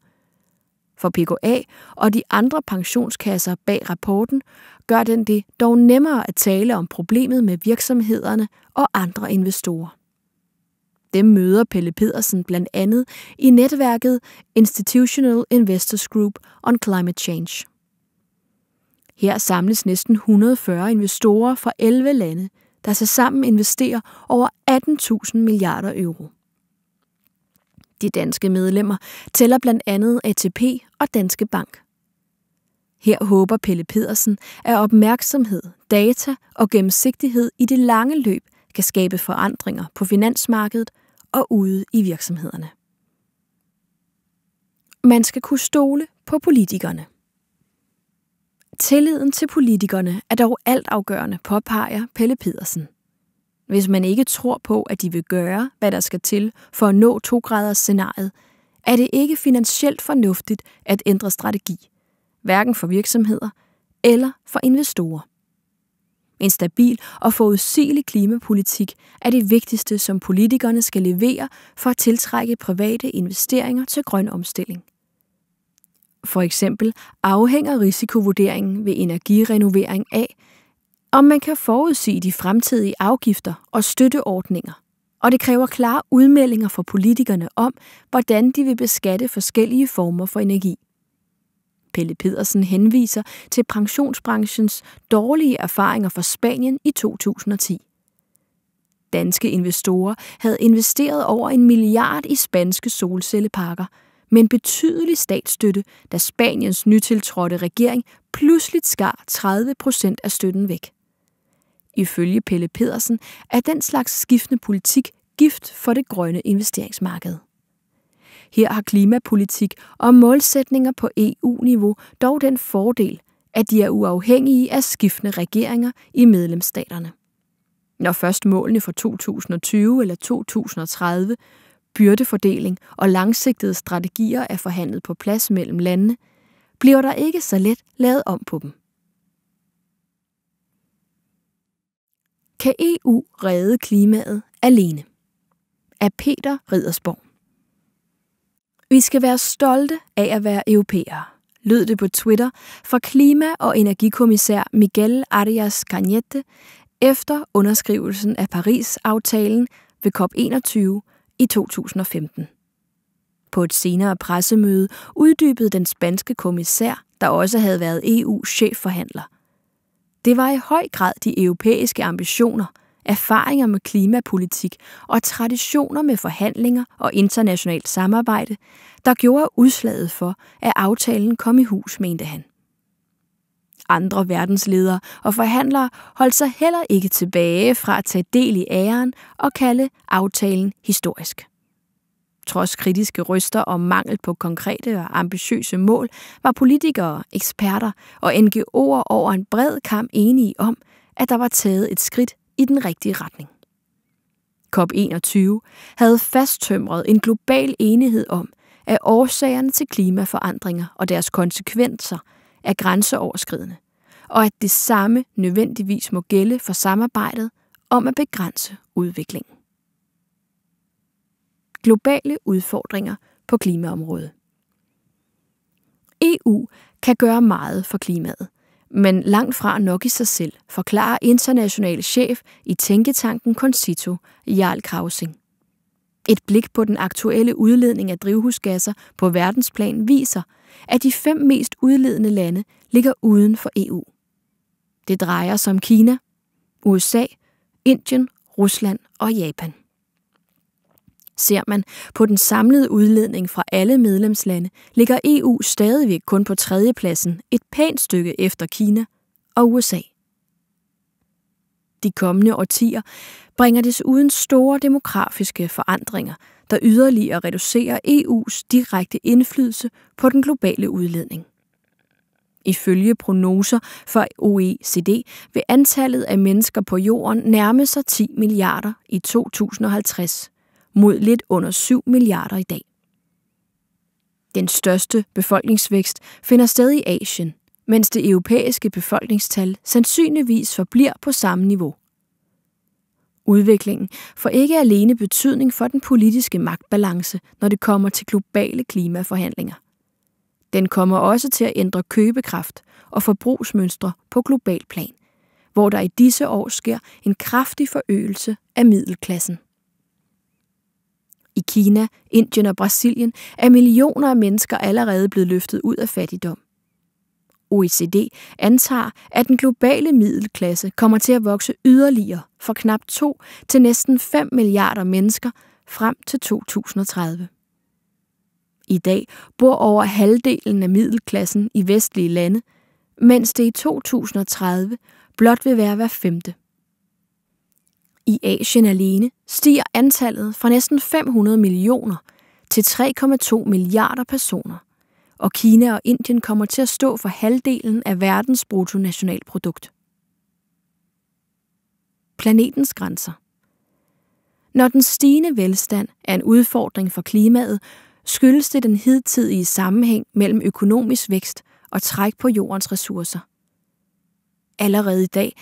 For PKA og de andre pensionskasser bag rapporten gør den det dog nemmere at tale om problemet med virksomhederne og andre investorer. Dem møder Pelle Pedersen blandt andet i netværket Institutional Investors Group on Climate Change. Her samles næsten 140 investorer fra 11 lande, der sammen investerer over 18.000 milliarder euro. De danske medlemmer tæller blandt andet ATP og Danske Bank. Her håber Pelle Pedersen, at opmærksomhed, data og gennemsigtighed i det lange løb kan skabe forandringer på finansmarkedet og ude i virksomhederne. Man skal kunne stole på politikerne. Tilliden til politikerne er dog altafgørende, påpeger Pelle Pedersen. Hvis man ikke tror på, at de vil gøre, hvad der skal til for at nå 2 graders scenariet, er det ikke finansielt fornuftigt at ændre strategi, hverken for virksomheder eller for investorer. En stabil og forudsigelig klimapolitik er det vigtigste, som politikerne skal levere for at tiltrække private investeringer til grøn omstilling. For eksempel afhænger risikovurderingen ved energirenovering af, om man kan forudsige de fremtidige afgifter og støtteordninger. Og det kræver klare udmeldinger fra politikerne om, hvordan de vil beskatte forskellige former for energi. Pelle Pedersen henviser til pensionsbranchens dårlige erfaringer fra Spanien i 2010. Danske investorer havde investeret over en milliard i spanske solcelleparker – men betydelig statsstøtte, da Spaniens nytiltrådte regering pludselig skar 30 procent af støtten væk. Ifølge Pelle Pedersen er den slags skiftende politik gift for det grønne investeringsmarked. Her har klimapolitik og målsætninger på EU-niveau dog den fordel, at de er uafhængige af skiftende regeringer i medlemsstaterne. Når først målene for 2020 eller 2030 byrdefordeling og langsigtede strategier er forhandlet på plads mellem landene, bliver der ikke så let lavet om på dem. Kan EU redde klimaet alene? Af Peter Ridersborg. Vi skal være stolte af at være europæere, lød det på Twitter fra klima- og energikommissær Miguel Arias Cañete efter underskrivelsen af Paris-aftalen ved COP21, i 2015. På et senere pressemøde uddybede den spanske kommissær, der også havde været EU's chefforhandler Det var i høj grad de europæiske ambitioner, erfaringer med klimapolitik og traditioner med forhandlinger og internationalt samarbejde, der gjorde udslaget for, at aftalen kom i hus, mente han andre verdensledere, og forhandlere holdt sig heller ikke tilbage fra at tage del i æren og kalde aftalen historisk. Trods kritiske ryster og mangel på konkrete og ambitiøse mål, var politikere, eksperter og NGO'er over en bred kamp enige om, at der var taget et skridt i den rigtige retning. COP21 havde fasttømret en global enighed om, at årsagerne til klimaforandringer og deres konsekvenser – er grænseoverskridende, og at det samme nødvendigvis må gælde for samarbejdet om at begrænse udviklingen. Globale udfordringer på klimaområdet. EU kan gøre meget for klimaet, men langt fra nok i sig selv, forklarer internationale chef i tænketanken Concito, Jarl Krausing. Et blik på den aktuelle udledning af drivhusgasser på verdensplan viser, at de fem mest udledende lande ligger uden for EU. Det drejer sig om Kina, USA, Indien, Rusland og Japan. Ser man på den samlede udledning fra alle medlemslande, ligger EU stadigvæk kun på tredjepladsen, et pænt stykke efter Kina og USA. De kommende årtier bringer desuden store demografiske forandringer – der yderligere reducerer EU's direkte indflydelse på den globale udledning. Ifølge prognoser fra OECD vil antallet af mennesker på jorden nærme sig 10 milliarder i 2050, mod lidt under 7 milliarder i dag. Den største befolkningsvækst finder sted i Asien, mens det europæiske befolkningstal sandsynligvis forbliver på samme niveau – udviklingen får ikke alene betydning for den politiske magtbalance, når det kommer til globale klimaforhandlinger. Den kommer også til at ændre købekraft og forbrugsmønstre på global plan, hvor der i disse år sker en kraftig forøgelse af middelklassen. I Kina, Indien og Brasilien er millioner af mennesker allerede blevet løftet ud af fattigdom. OECD antager, at den globale middelklasse kommer til at vokse yderligere fra knap 2 til næsten 5 milliarder mennesker frem til 2030. I dag bor over halvdelen af middelklassen i vestlige lande, mens det i 2030 blot vil være hver femte. I Asien alene stiger antallet fra næsten 500 millioner til 3,2 milliarder personer og Kina og Indien kommer til at stå for halvdelen af verdens bruttonationalprodukt. Planetens grænser Når den stigende velstand er en udfordring for klimaet, skyldes det den hidtidige sammenhæng mellem økonomisk vækst og træk på jordens ressourcer. Allerede i dag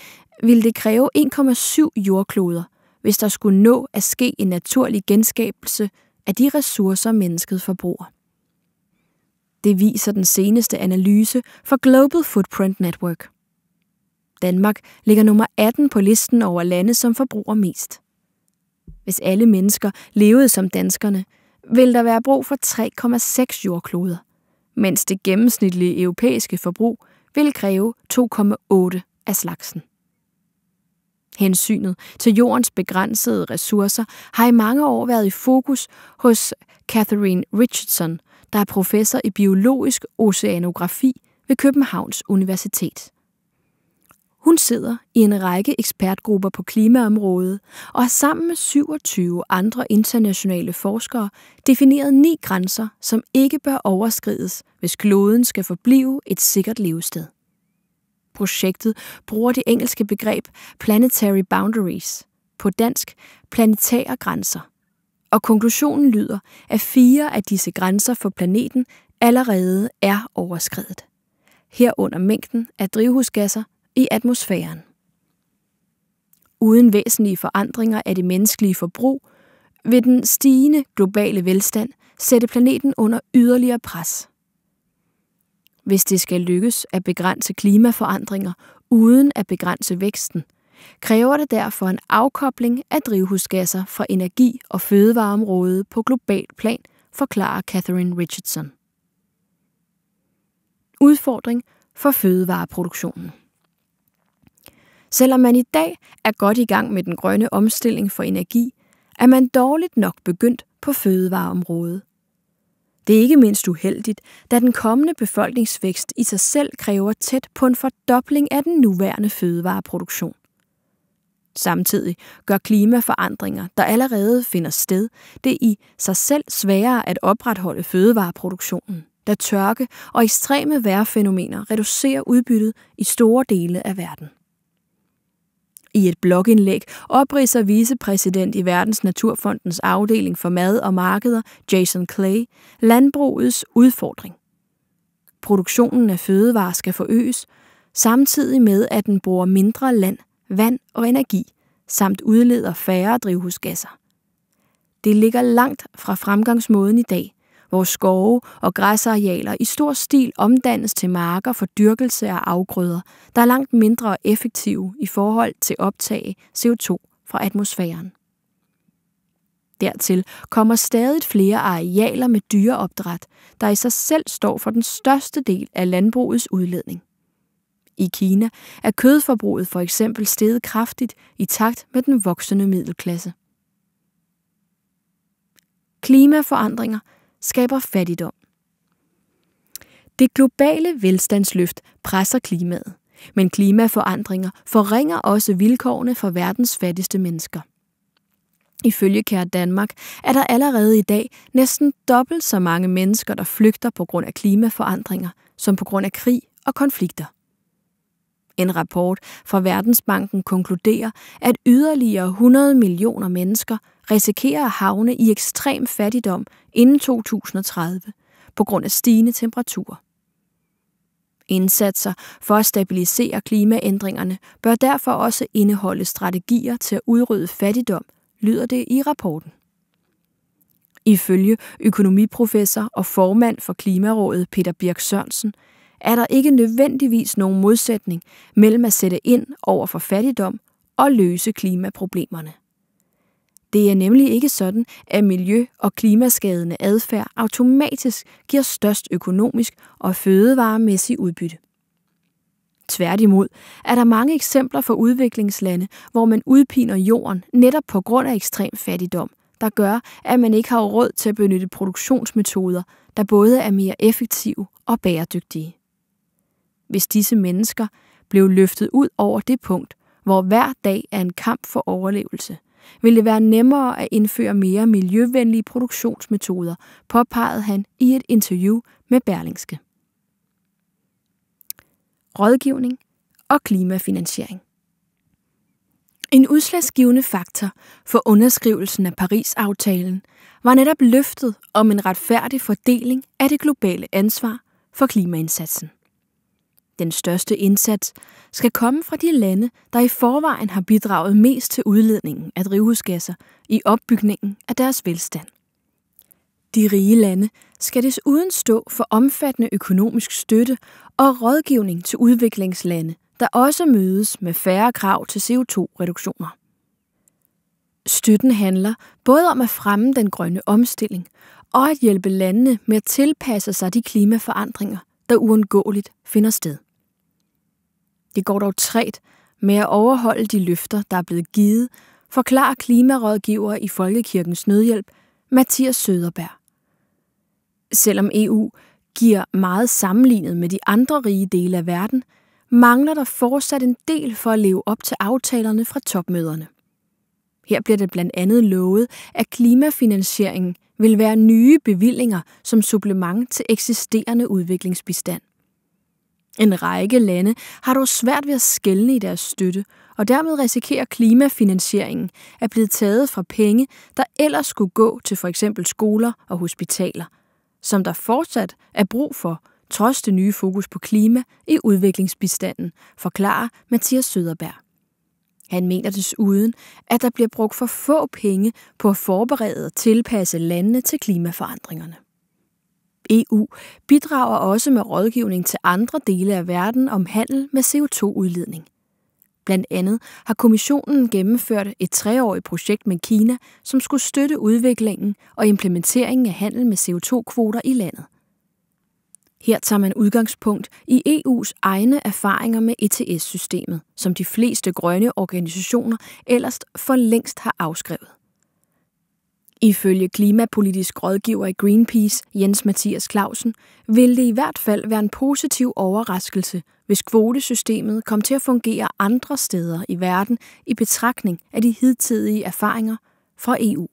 ville det kræve 1,7 jordkloder, hvis der skulle nå at ske en naturlig genskabelse af de ressourcer, mennesket forbruger. Det viser den seneste analyse fra Global Footprint Network. Danmark ligger nummer 18 på listen over lande, som forbruger mest. Hvis alle mennesker levede som danskerne, vil der være brug for 3,6 jordkloder, mens det gennemsnitlige europæiske forbrug vil kræve 2,8 af slagsen. Hensynet til jordens begrænsede ressourcer har i mange år været i fokus hos Catherine Richardson der er professor i biologisk oceanografi ved Københavns Universitet. Hun sidder i en række ekspertgrupper på klimaområdet og har sammen med 27 andre internationale forskere defineret ni grænser, som ikke bør overskrides, hvis kloden skal forblive et sikkert levested. Projektet bruger det engelske begreb Planetary Boundaries, på dansk planetære grænser – og konklusionen lyder, at fire af disse grænser for planeten allerede er overskredet. Herunder mængden af drivhusgasser i atmosfæren. Uden væsentlige forandringer af det menneskelige forbrug, vil den stigende globale velstand sætte planeten under yderligere pres. Hvis det skal lykkes at begrænse klimaforandringer uden at begrænse væksten – kræver det derfor en afkobling af drivhusgasser fra energi- og fødevareområdet på globalt plan, forklarer Catherine Richardson. Udfordring for fødevareproduktionen. Selvom man i dag er godt i gang med den grønne omstilling for energi, er man dårligt nok begyndt på fødevareområdet. Det er ikke mindst uheldigt, da den kommende befolkningsvækst i sig selv kræver tæt på en fordobling af den nuværende fødevareproduktion. Samtidig gør klimaforandringer, der allerede finder sted, det i sig selv sværere at opretholde fødevareproduktionen, da tørke og ekstreme vejrfænomener reducerer udbyttet i store dele af verden. I et blogindlæg opridser vicepræsident i Verdens Naturfondens afdeling for mad og markeder, Jason Clay, landbrugets udfordring. Produktionen af fødevarer skal forøges, samtidig med at den bruger mindre land vand og energi, samt udleder færre drivhusgasser. Det ligger langt fra fremgangsmåden i dag, hvor skove og græsarealer i stor stil omdannes til marker for dyrkelse af afgrøder, der er langt mindre effektive i forhold til optage CO2 fra atmosfæren. Dertil kommer stadig flere arealer med dyreopdræt, der i sig selv står for den største del af landbrugets udledning. I Kina er kødforbruget for eksempel steget kraftigt i takt med den voksende middelklasse. Klimaforandringer skaber fattigdom. Det globale velstandsløft presser klimaet, men klimaforandringer forringer også vilkårene for verdens fattigste mennesker. Ifølge Kære Danmark er der allerede i dag næsten dobbelt så mange mennesker, der flygter på grund af klimaforandringer, som på grund af krig og konflikter. En rapport fra Verdensbanken konkluderer, at yderligere 100 millioner mennesker risikerer at havne i ekstrem fattigdom inden 2030 på grund af stigende temperaturer. Indsatser for at stabilisere klimaændringerne bør derfor også indeholde strategier til at udrydde fattigdom, lyder det i rapporten. Ifølge økonomiprofessor og formand for Klimarådet Peter Birk Sørensen er der ikke nødvendigvis nogen modsætning mellem at sætte ind over for fattigdom og løse klimaproblemerne. Det er nemlig ikke sådan, at miljø- og klimaskadende adfærd automatisk giver størst økonomisk og fødevaremæssig udbytte. Tværtimod er der mange eksempler fra udviklingslande, hvor man udpiner jorden netop på grund af ekstrem fattigdom, der gør, at man ikke har råd til at benytte produktionsmetoder, der både er mere effektive og bæredygtige hvis disse mennesker blev løftet ud over det punkt, hvor hver dag er en kamp for overlevelse, vil det være nemmere at indføre mere miljøvenlige produktionsmetoder, påpegede han i et interview med Berlingske. Rådgivning og klimafinansiering En udslagsgivende faktor for underskrivelsen af Paris-aftalen var netop løftet om en retfærdig fordeling af det globale ansvar for klimaindsatsen. Den største indsats skal komme fra de lande, der i forvejen har bidraget mest til udledningen af drivhusgasser i opbygningen af deres velstand. De rige lande skal desuden stå for omfattende økonomisk støtte og rådgivning til udviklingslande, der også mødes med færre krav til CO2-reduktioner. Støtten handler både om at fremme den grønne omstilling og at hjælpe landene med at tilpasse sig de klimaforandringer, der uundgåeligt finder sted. Det går dog træt med at overholde de løfter, der er blevet givet, forklarer klimarådgiver i Folkekirkens Nødhjælp, Mathias Søderberg. Selvom EU giver meget sammenlignet med de andre rige dele af verden, mangler der fortsat en del for at leve op til aftalerne fra topmøderne. Her bliver det blandt andet lovet, at klimafinansieringen vil være nye bevillinger som supplement til eksisterende udviklingsbistand. En række lande har dog svært ved at skælne i deres støtte, og dermed risikerer klimafinansieringen at blive taget fra penge, der ellers skulle gå til for eksempel skoler og hospitaler, som der fortsat er brug for, trods det nye fokus på klima i udviklingsbistanden, forklarer Mathias Søderberg. Han mener desuden, at der bliver brugt for få penge på at forberede og tilpasse landene til klimaforandringerne. EU bidrager også med rådgivning til andre dele af verden om handel med CO2-udledning. Blandt andet har kommissionen gennemført et treårigt projekt med Kina, som skulle støtte udviklingen og implementeringen af handel med CO2-kvoter i landet. Her tager man udgangspunkt i EU's egne erfaringer med ETS-systemet, som de fleste grønne organisationer ellers for længst har afskrevet. Ifølge klimapolitisk rådgiver i Greenpeace, Jens Mathias Clausen, vil det i hvert fald være en positiv overraskelse, hvis kvotesystemet kom til at fungere andre steder i verden i betragtning af de hidtidige erfaringer fra EU.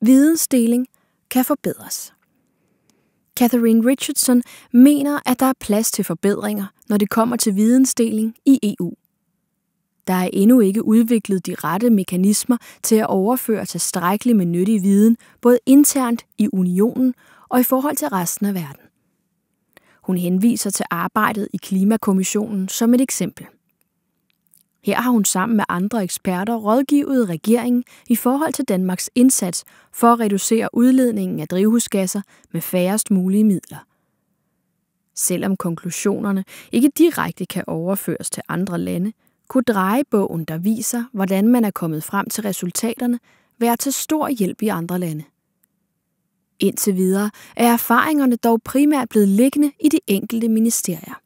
Vidensdeling kan forbedres. Catherine Richardson mener, at der er plads til forbedringer, når det kommer til vidensdeling i EU. Der er endnu ikke udviklet de rette mekanismer til at overføre tilstrækkelig med nyttig viden, både internt i unionen og i forhold til resten af verden. Hun henviser til arbejdet i Klimakommissionen som et eksempel. Her har hun sammen med andre eksperter rådgivet regeringen i forhold til Danmarks indsats for at reducere udledningen af drivhusgasser med færrest mulige midler. Selvom konklusionerne ikke direkte kan overføres til andre lande, kunne drejebogen, der viser, hvordan man er kommet frem til resultaterne, være til stor hjælp i andre lande. Indtil videre er erfaringerne dog primært blevet liggende i de enkelte ministerier.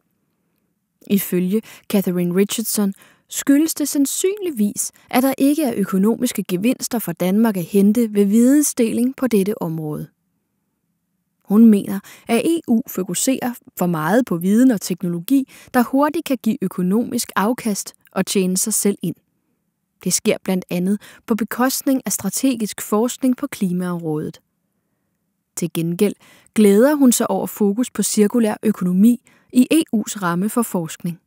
Ifølge Catherine Richardson skyldes det sandsynligvis, at der ikke er økonomiske gevinster for Danmark at hente ved vidensdeling på dette område. Hun mener, at EU fokuserer for meget på viden og teknologi, der hurtigt kan give økonomisk afkast, og tjene sig selv ind. Det sker blandt andet på bekostning af strategisk forskning på klimaområdet. Til gengæld glæder hun sig over fokus på cirkulær økonomi i EU's ramme for forskning.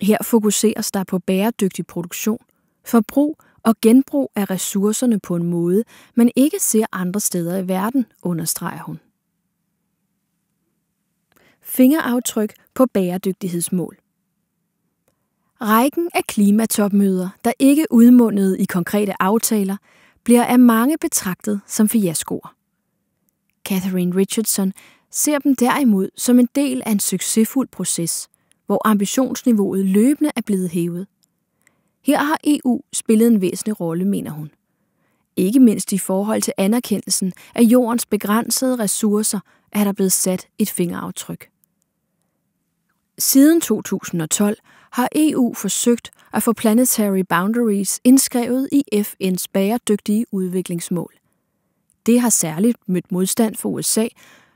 Her fokuseres der på bæredygtig produktion, forbrug og genbrug af ressourcerne på en måde, man ikke ser andre steder i verden, understreger hun. Fingeraftryk på bæredygtighedsmål. Rækken af klimatopmøder, der ikke udmundede i konkrete aftaler, bliver af mange betragtet som fiaskoer. Catherine Richardson ser dem derimod som en del af en succesfuld proces, hvor ambitionsniveauet løbende er blevet hævet. Her har EU spillet en væsentlig rolle, mener hun. Ikke mindst i forhold til anerkendelsen af jordens begrænsede ressourcer er der blevet sat et fingeraftryk. Siden 2012 har EU forsøgt at få Planetary Boundaries indskrevet i FN's bæredygtige udviklingsmål. Det har særligt mødt modstand fra USA,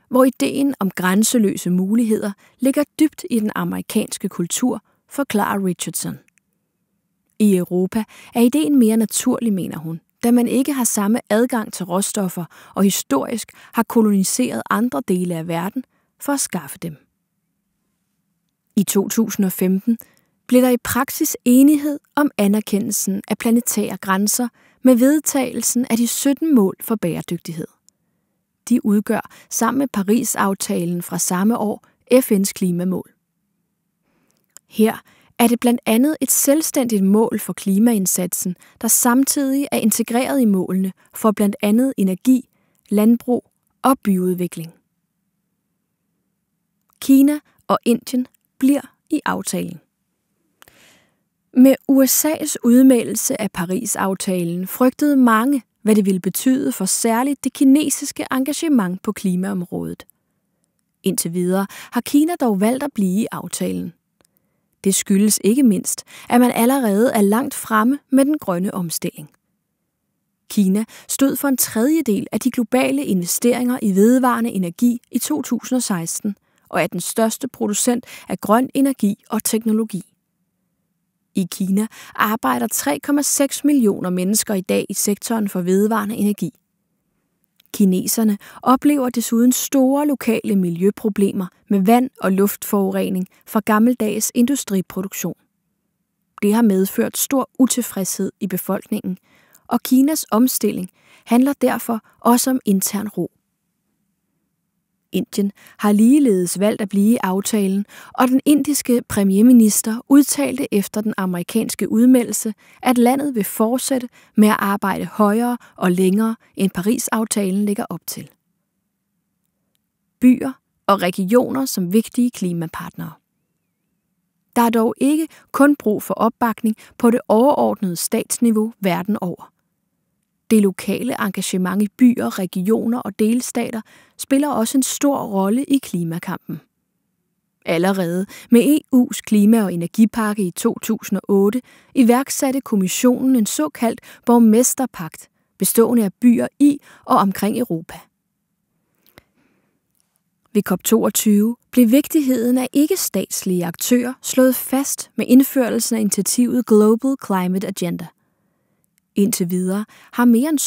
hvor ideen om grænseløse muligheder ligger dybt i den amerikanske kultur, forklarer Richardson. I Europa er ideen mere naturlig, mener hun, da man ikke har samme adgang til råstoffer og historisk har koloniseret andre dele af verden for at skaffe dem. I 2015 blev der i praksis enighed om anerkendelsen af planetære grænser med vedtagelsen af de 17 mål for bæredygtighed. De udgør sammen med Paris-aftalen fra samme år FN's klimamål. Her er det blandt andet et selvstændigt mål for klimaindsatsen, der samtidig er integreret i målene for blandt andet energi, landbrug og byudvikling. Kina og Indien bliver i aftalen. Med USA's udmeldelse af Paris-aftalen frygtede mange, hvad det ville betyde for særligt det kinesiske engagement på klimaområdet. Indtil videre har Kina dog valgt at blive i aftalen. Det skyldes ikke mindst, at man allerede er langt fremme med den grønne omstilling. Kina stod for en tredjedel af de globale investeringer i vedvarende energi i 2016 – og er den største producent af grøn energi og teknologi. I Kina arbejder 3,6 millioner mennesker i dag i sektoren for vedvarende energi. Kineserne oplever desuden store lokale miljøproblemer med vand- og luftforurening fra gammeldags industriproduktion. Det har medført stor utilfredshed i befolkningen, og Kinas omstilling handler derfor også om intern ro. Indien har ligeledes valgt at blive aftalen, og den indiske premierminister udtalte efter den amerikanske udmeldelse, at landet vil fortsætte med at arbejde højere og længere, end Paris-aftalen ligger op til. Byer og regioner som vigtige klimapartnere. Der er dog ikke kun brug for opbakning på det overordnede statsniveau verden over – det lokale engagement i byer, regioner og delstater spiller også en stor rolle i klimakampen. Allerede med EU's klima- og energipakke i 2008 iværksatte kommissionen en såkaldt borgmesterpagt, bestående af byer i og omkring Europa. Ved COP22 blev vigtigheden af ikke-statslige aktører slået fast med indførelsen af initiativet Global Climate Agenda – Indtil videre har mere end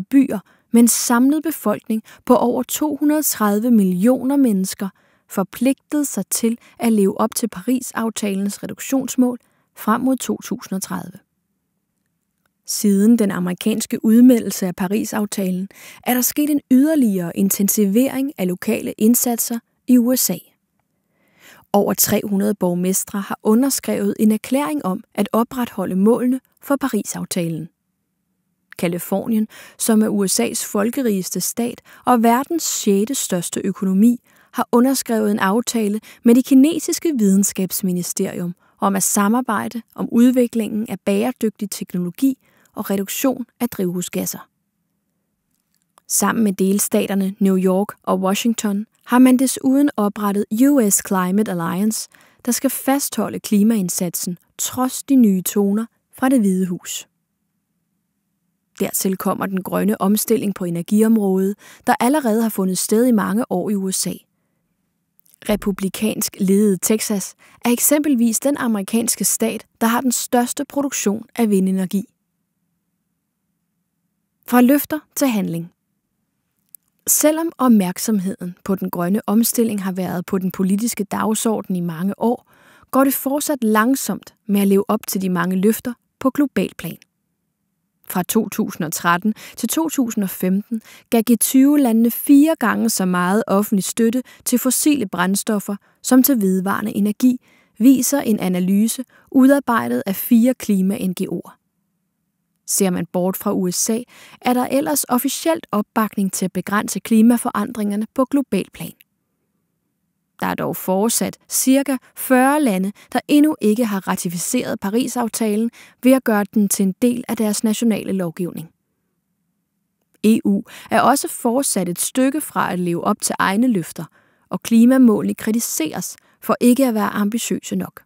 7.500 byer med en samlet befolkning på over 230 millioner mennesker forpligtet sig til at leve op til Paris-aftalens reduktionsmål frem mod 2030. Siden den amerikanske udmeldelse af Paris-aftalen er der sket en yderligere intensivering af lokale indsatser i USA. Over 300 borgmestre har underskrevet en erklæring om at opretholde målene for Paris-aftalen. Kalifornien, som er USA's folkerigeste stat og verdens sjette største økonomi, har underskrevet en aftale med det kinesiske videnskabsministerium om at samarbejde om udviklingen af bæredygtig teknologi og reduktion af drivhusgasser. Sammen med delstaterne New York og Washington har man desuden oprettet US Climate Alliance, der skal fastholde klimaindsatsen trods de nye toner fra det hvide hus. Dertil kommer den grønne omstilling på energiområdet, der allerede har fundet sted i mange år i USA. Republikansk ledet Texas er eksempelvis den amerikanske stat, der har den største produktion af vindenergi. Fra løfter til handling – Selvom opmærksomheden på den grønne omstilling har været på den politiske dagsorden i mange år, går det fortsat langsomt med at leve op til de mange løfter på global plan. Fra 2013 til 2015 gav G20-landene fire gange så meget offentlig støtte til fossile brændstoffer som til vedvarende energi, viser en analyse udarbejdet af fire klima-NGO'er. Ser man bort fra USA, er der ellers officielt opbakning til at begrænse klimaforandringerne på global plan. Der er dog fortsat ca. 40 lande, der endnu ikke har ratificeret Paris-aftalen ved at gøre den til en del af deres nationale lovgivning. EU er også fortsat et stykke fra at leve op til egne løfter, og klimamålene kritiseres for ikke at være ambitiøse nok.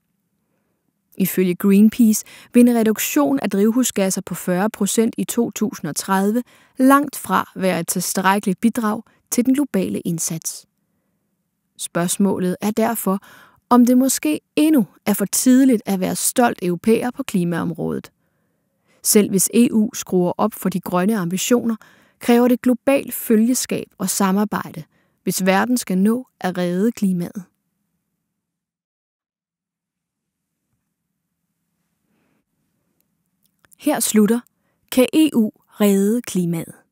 Ifølge Greenpeace vil en reduktion af drivhusgasser på 40 procent i 2030 langt fra være et tilstrækkeligt bidrag til den globale indsats. Spørgsmålet er derfor, om det måske endnu er for tidligt at være stolt europæer på klimaområdet. Selv hvis EU skruer op for de grønne ambitioner, kræver det globalt følgeskab og samarbejde, hvis verden skal nå at redde klimaet. Her slutter Kan EU redde klimaet?